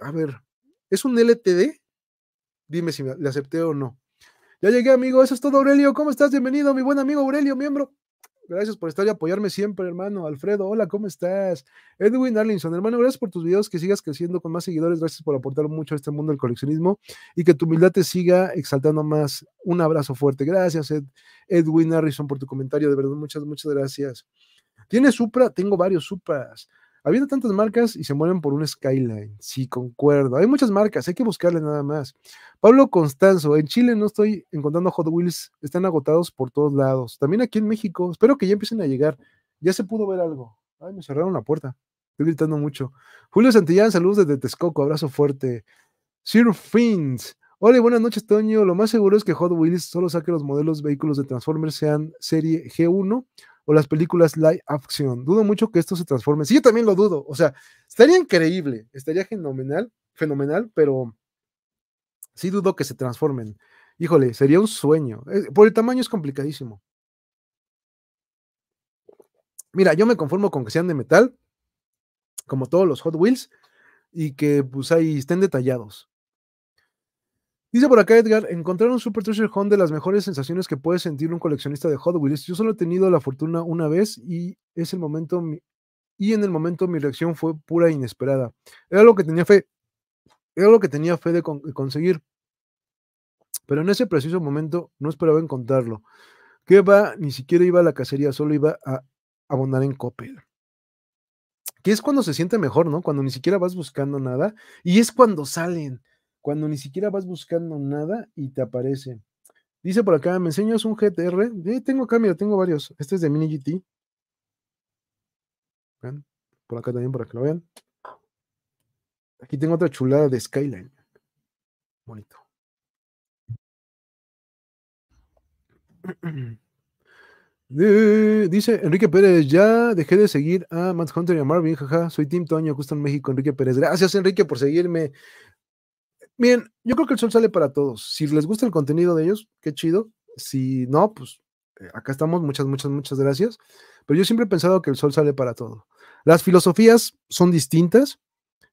A ver, ¿es un LTD? Dime si le acepté o no. Ya llegué, amigo. Eso es todo, Aurelio. ¿Cómo estás? Bienvenido, mi buen amigo Aurelio, miembro gracias por estar y apoyarme siempre, hermano. Alfredo, hola, ¿cómo estás? Edwin Arlinson, hermano, gracias por tus videos, que sigas creciendo con más seguidores, gracias por aportar mucho a este mundo del coleccionismo y que tu humildad te siga exaltando más. Un abrazo fuerte. Gracias, Edwin Arlinson, por tu comentario, de verdad, muchas, muchas gracias. ¿Tienes Supra? Tengo varios Supras habiendo tantas marcas y se mueren por un skyline. Sí, concuerdo. Hay muchas marcas, hay que buscarle nada más. Pablo Constanzo, en Chile no estoy encontrando Hot Wheels, están agotados por todos lados. También aquí en México, espero que ya empiecen a llegar. Ya se pudo ver algo. Ay, me cerraron la puerta. Estoy gritando mucho. Julio Santillán, saludos desde Texcoco, abrazo fuerte. Sir Fins. Hola, buenas noches, Toño. Lo más seguro es que Hot Wheels solo saque los modelos vehículos de Transformers sean serie G1 o las películas live action. Dudo mucho que esto se transforme. Sí, yo también lo dudo. O sea, estaría increíble, estaría fenomenal, fenomenal, pero sí dudo que se transformen. Híjole, sería un sueño. Eh, por el tamaño es complicadísimo. Mira, yo me conformo con que sean de metal, como todos los Hot Wheels, y que pues ahí estén detallados. Dice por acá Edgar, encontrar un Super Treasure Hunt de las mejores sensaciones que puede sentir un coleccionista de Hot Wheels. Yo solo he tenido la fortuna una vez y es el momento y en el momento mi reacción fue pura e inesperada. Era lo que tenía fe. Era lo que tenía fe de, conseguir. Pero en ese preciso momento no esperaba encontrarlo. Que va, ni siquiera iba a la cacería, solo iba a abonar en Coppel. Que es cuando se siente mejor, ¿no? Cuando ni siquiera vas buscando nada. Y es cuando salen cuando ni siquiera vas buscando nada y te aparece. Dice por acá, ¿me enseñas un GTR? Eh, tengo tengo mira, tengo varios. Este es de Mini GT. Por acá también, para que lo vean. Aquí tengo otra chulada de Skyline. Bonito. Eh, dice Enrique Pérez, ya dejé de seguir a Matt Hunter y a Marvin, jaja, soy Tim Toño, justo en México, Enrique Pérez. Gracias, Enrique, por seguirme. Bien, yo creo que el sol sale para todos. Si les gusta el contenido de ellos, qué chido. Si no, pues eh, acá estamos. Muchas, muchas, muchas gracias. Pero yo siempre he pensado que el sol sale para todo. Las filosofías son distintas,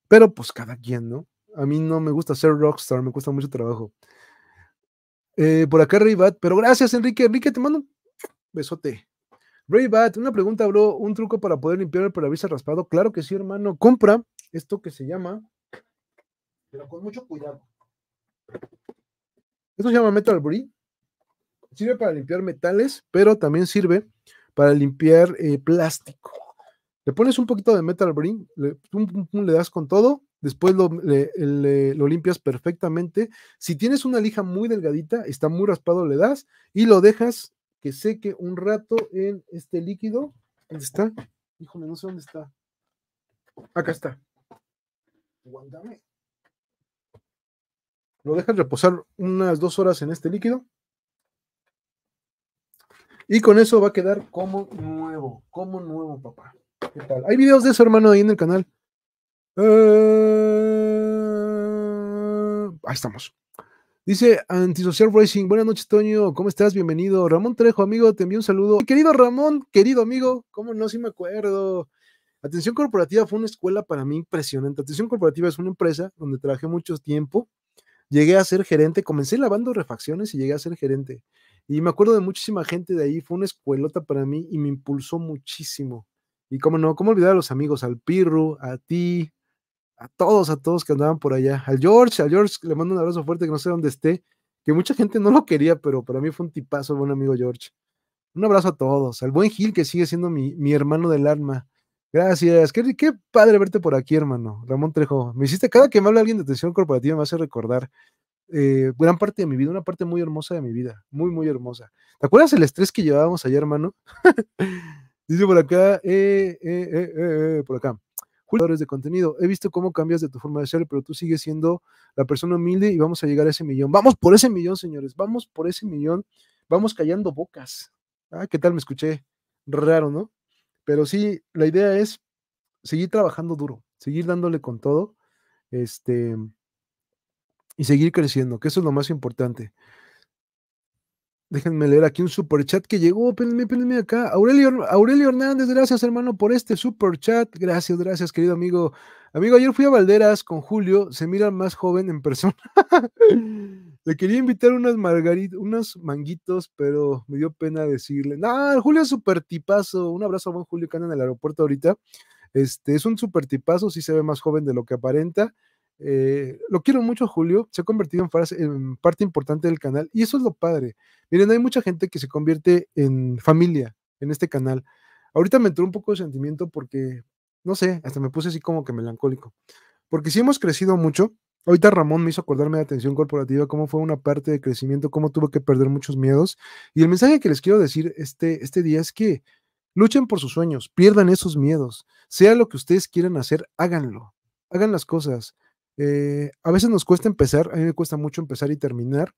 pero pues cada quien, ¿no? A mí no me gusta ser rockstar, me cuesta mucho trabajo. Eh, por acá Raybat, pero gracias Enrique. Enrique, te mando un besote. Raybat, una pregunta, bro. ¿Un truco para poder limpiar el parabrisas raspado? Claro que sí, hermano. Compra esto que se llama con mucho cuidado. Esto se llama Metal Brie. Sirve para limpiar metales, pero también sirve para limpiar eh, plástico. Le pones un poquito de Metal Brie, le, das con todo, después lo, limpias perfectamente. Si tienes una lija muy delgadita, está muy raspado, le das y lo dejas que seque un rato en este líquido. ¿Dónde está? Híjole, no sé dónde está. Acá está. Guándame. Lo dejan reposar unas dos horas en este líquido. Y con eso va a quedar como nuevo, como nuevo, papá. ¿Qué tal? Hay videos de eso, hermano, ahí en el canal. Eh, ahí estamos. Dice Antisocial Racing, buenas noches, Toño, ¿cómo estás? Bienvenido. Ramón Trejo, amigo, te envío un saludo. Querido Ramón, querido amigo, ¿cómo no? Si me acuerdo. Atención Corporativa fue una escuela para mí impresionante. Atención Corporativa es una empresa donde trabajé mucho tiempo llegué a ser gerente, comencé lavando refacciones y llegué a ser gerente. Y me acuerdo de muchísima gente de ahí, fue una escuelota para mí y me impulsó muchísimo. Y cómo no, cómo olvidar a los amigos, al Pirru, a ti, a todos, a todos que andaban por allá, al George, al George, le mando un abrazo fuerte que no sé dónde esté, que mucha gente no lo quería, pero para mí fue un tipazo el buen amigo George. Un abrazo a todos, al buen Gil que sigue siendo mi, mi hermano del alma, Gracias, qué, padre verte por aquí, hermano. Ramón Trejo, me hiciste, cada que me habla alguien de atención corporativa me hace recordar eh, gran parte de mi vida, una parte muy hermosa de mi vida, muy, muy hermosa. ¿Te acuerdas el estrés que llevábamos allá, hermano? Dice por acá, eh, eh, eh, eh por acá. Jugadores de contenido, he visto cómo cambias de tu forma de ser, pero tú sigues siendo la persona humilde y vamos a llegar a ese millón. Vamos por ese millón, señores, vamos por ese millón, vamos callando bocas. Ah, ¿qué tal me escuché? Raro, ¿no? Pero sí, la idea es seguir trabajando duro, seguir dándole con todo, este, y seguir creciendo, que eso es lo más importante. Déjenme leer aquí un super chat que llegó. Espérenme, acá. Aurelio, Hernández, gracias hermano por este super chat. Gracias, gracias, querido amigo. Amigo, ayer fui a Valderas con Julio. Se mira más joven en persona. Le quería invitar unas margaritas, unos manguitos, pero me dio pena decirle. Nah, Julio es súper tipazo. Un abrazo a buen Julio que en el aeropuerto ahorita. Este, es un súper tipazo, sí se ve más joven de lo que aparenta. Eh, lo quiero mucho, Julio. Se ha convertido en, en, parte importante del canal y eso es lo padre. Miren, hay mucha gente que se convierte en familia en este canal. Ahorita me entró un poco de sentimiento porque, no sé, hasta me puse así como que melancólico. Porque si hemos crecido mucho Ahorita Ramón me hizo acordarme de atención corporativa, cómo fue una parte de crecimiento, cómo tuve que perder muchos miedos. Y el mensaje que les quiero decir este, este día es que luchen por sus sueños, pierdan esos miedos. Sea lo que ustedes quieran hacer, háganlo. Hagan las cosas. Eh, a veces nos cuesta empezar, a mí me cuesta mucho empezar y terminar,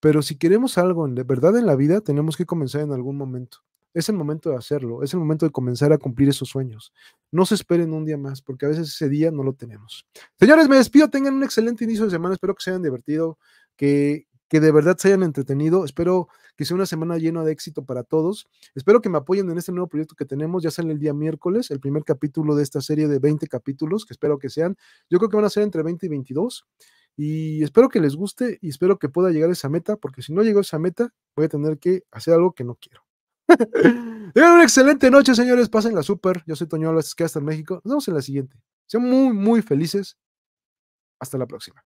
pero si queremos algo de verdad en la vida, tenemos que comenzar en algún momento. Es el momento de hacerlo, es el momento de comenzar a cumplir esos sueños. No se esperen un día más, porque a veces ese día no lo tenemos. Señores, me despido, tengan un excelente inicio de semana, espero que se hayan divertido, que, que de verdad se hayan entretenido, espero que sea una semana llena de éxito para todos. Espero que me apoyen en este nuevo proyecto que tenemos. Ya sale el día miércoles, el primer capítulo de esta serie de 20 capítulos, que espero que sean. Yo creo que van a ser entre 20 y 22. Y espero que les guste y espero que pueda llegar a esa meta, porque si no llego a esa meta, voy a tener que hacer algo que no quiero. Tengan una excelente noche, señores. Pasen la super Yo soy Toño, es que hasta en México. Nos vemos en la siguiente. Sean muy, muy felices. Hasta la próxima.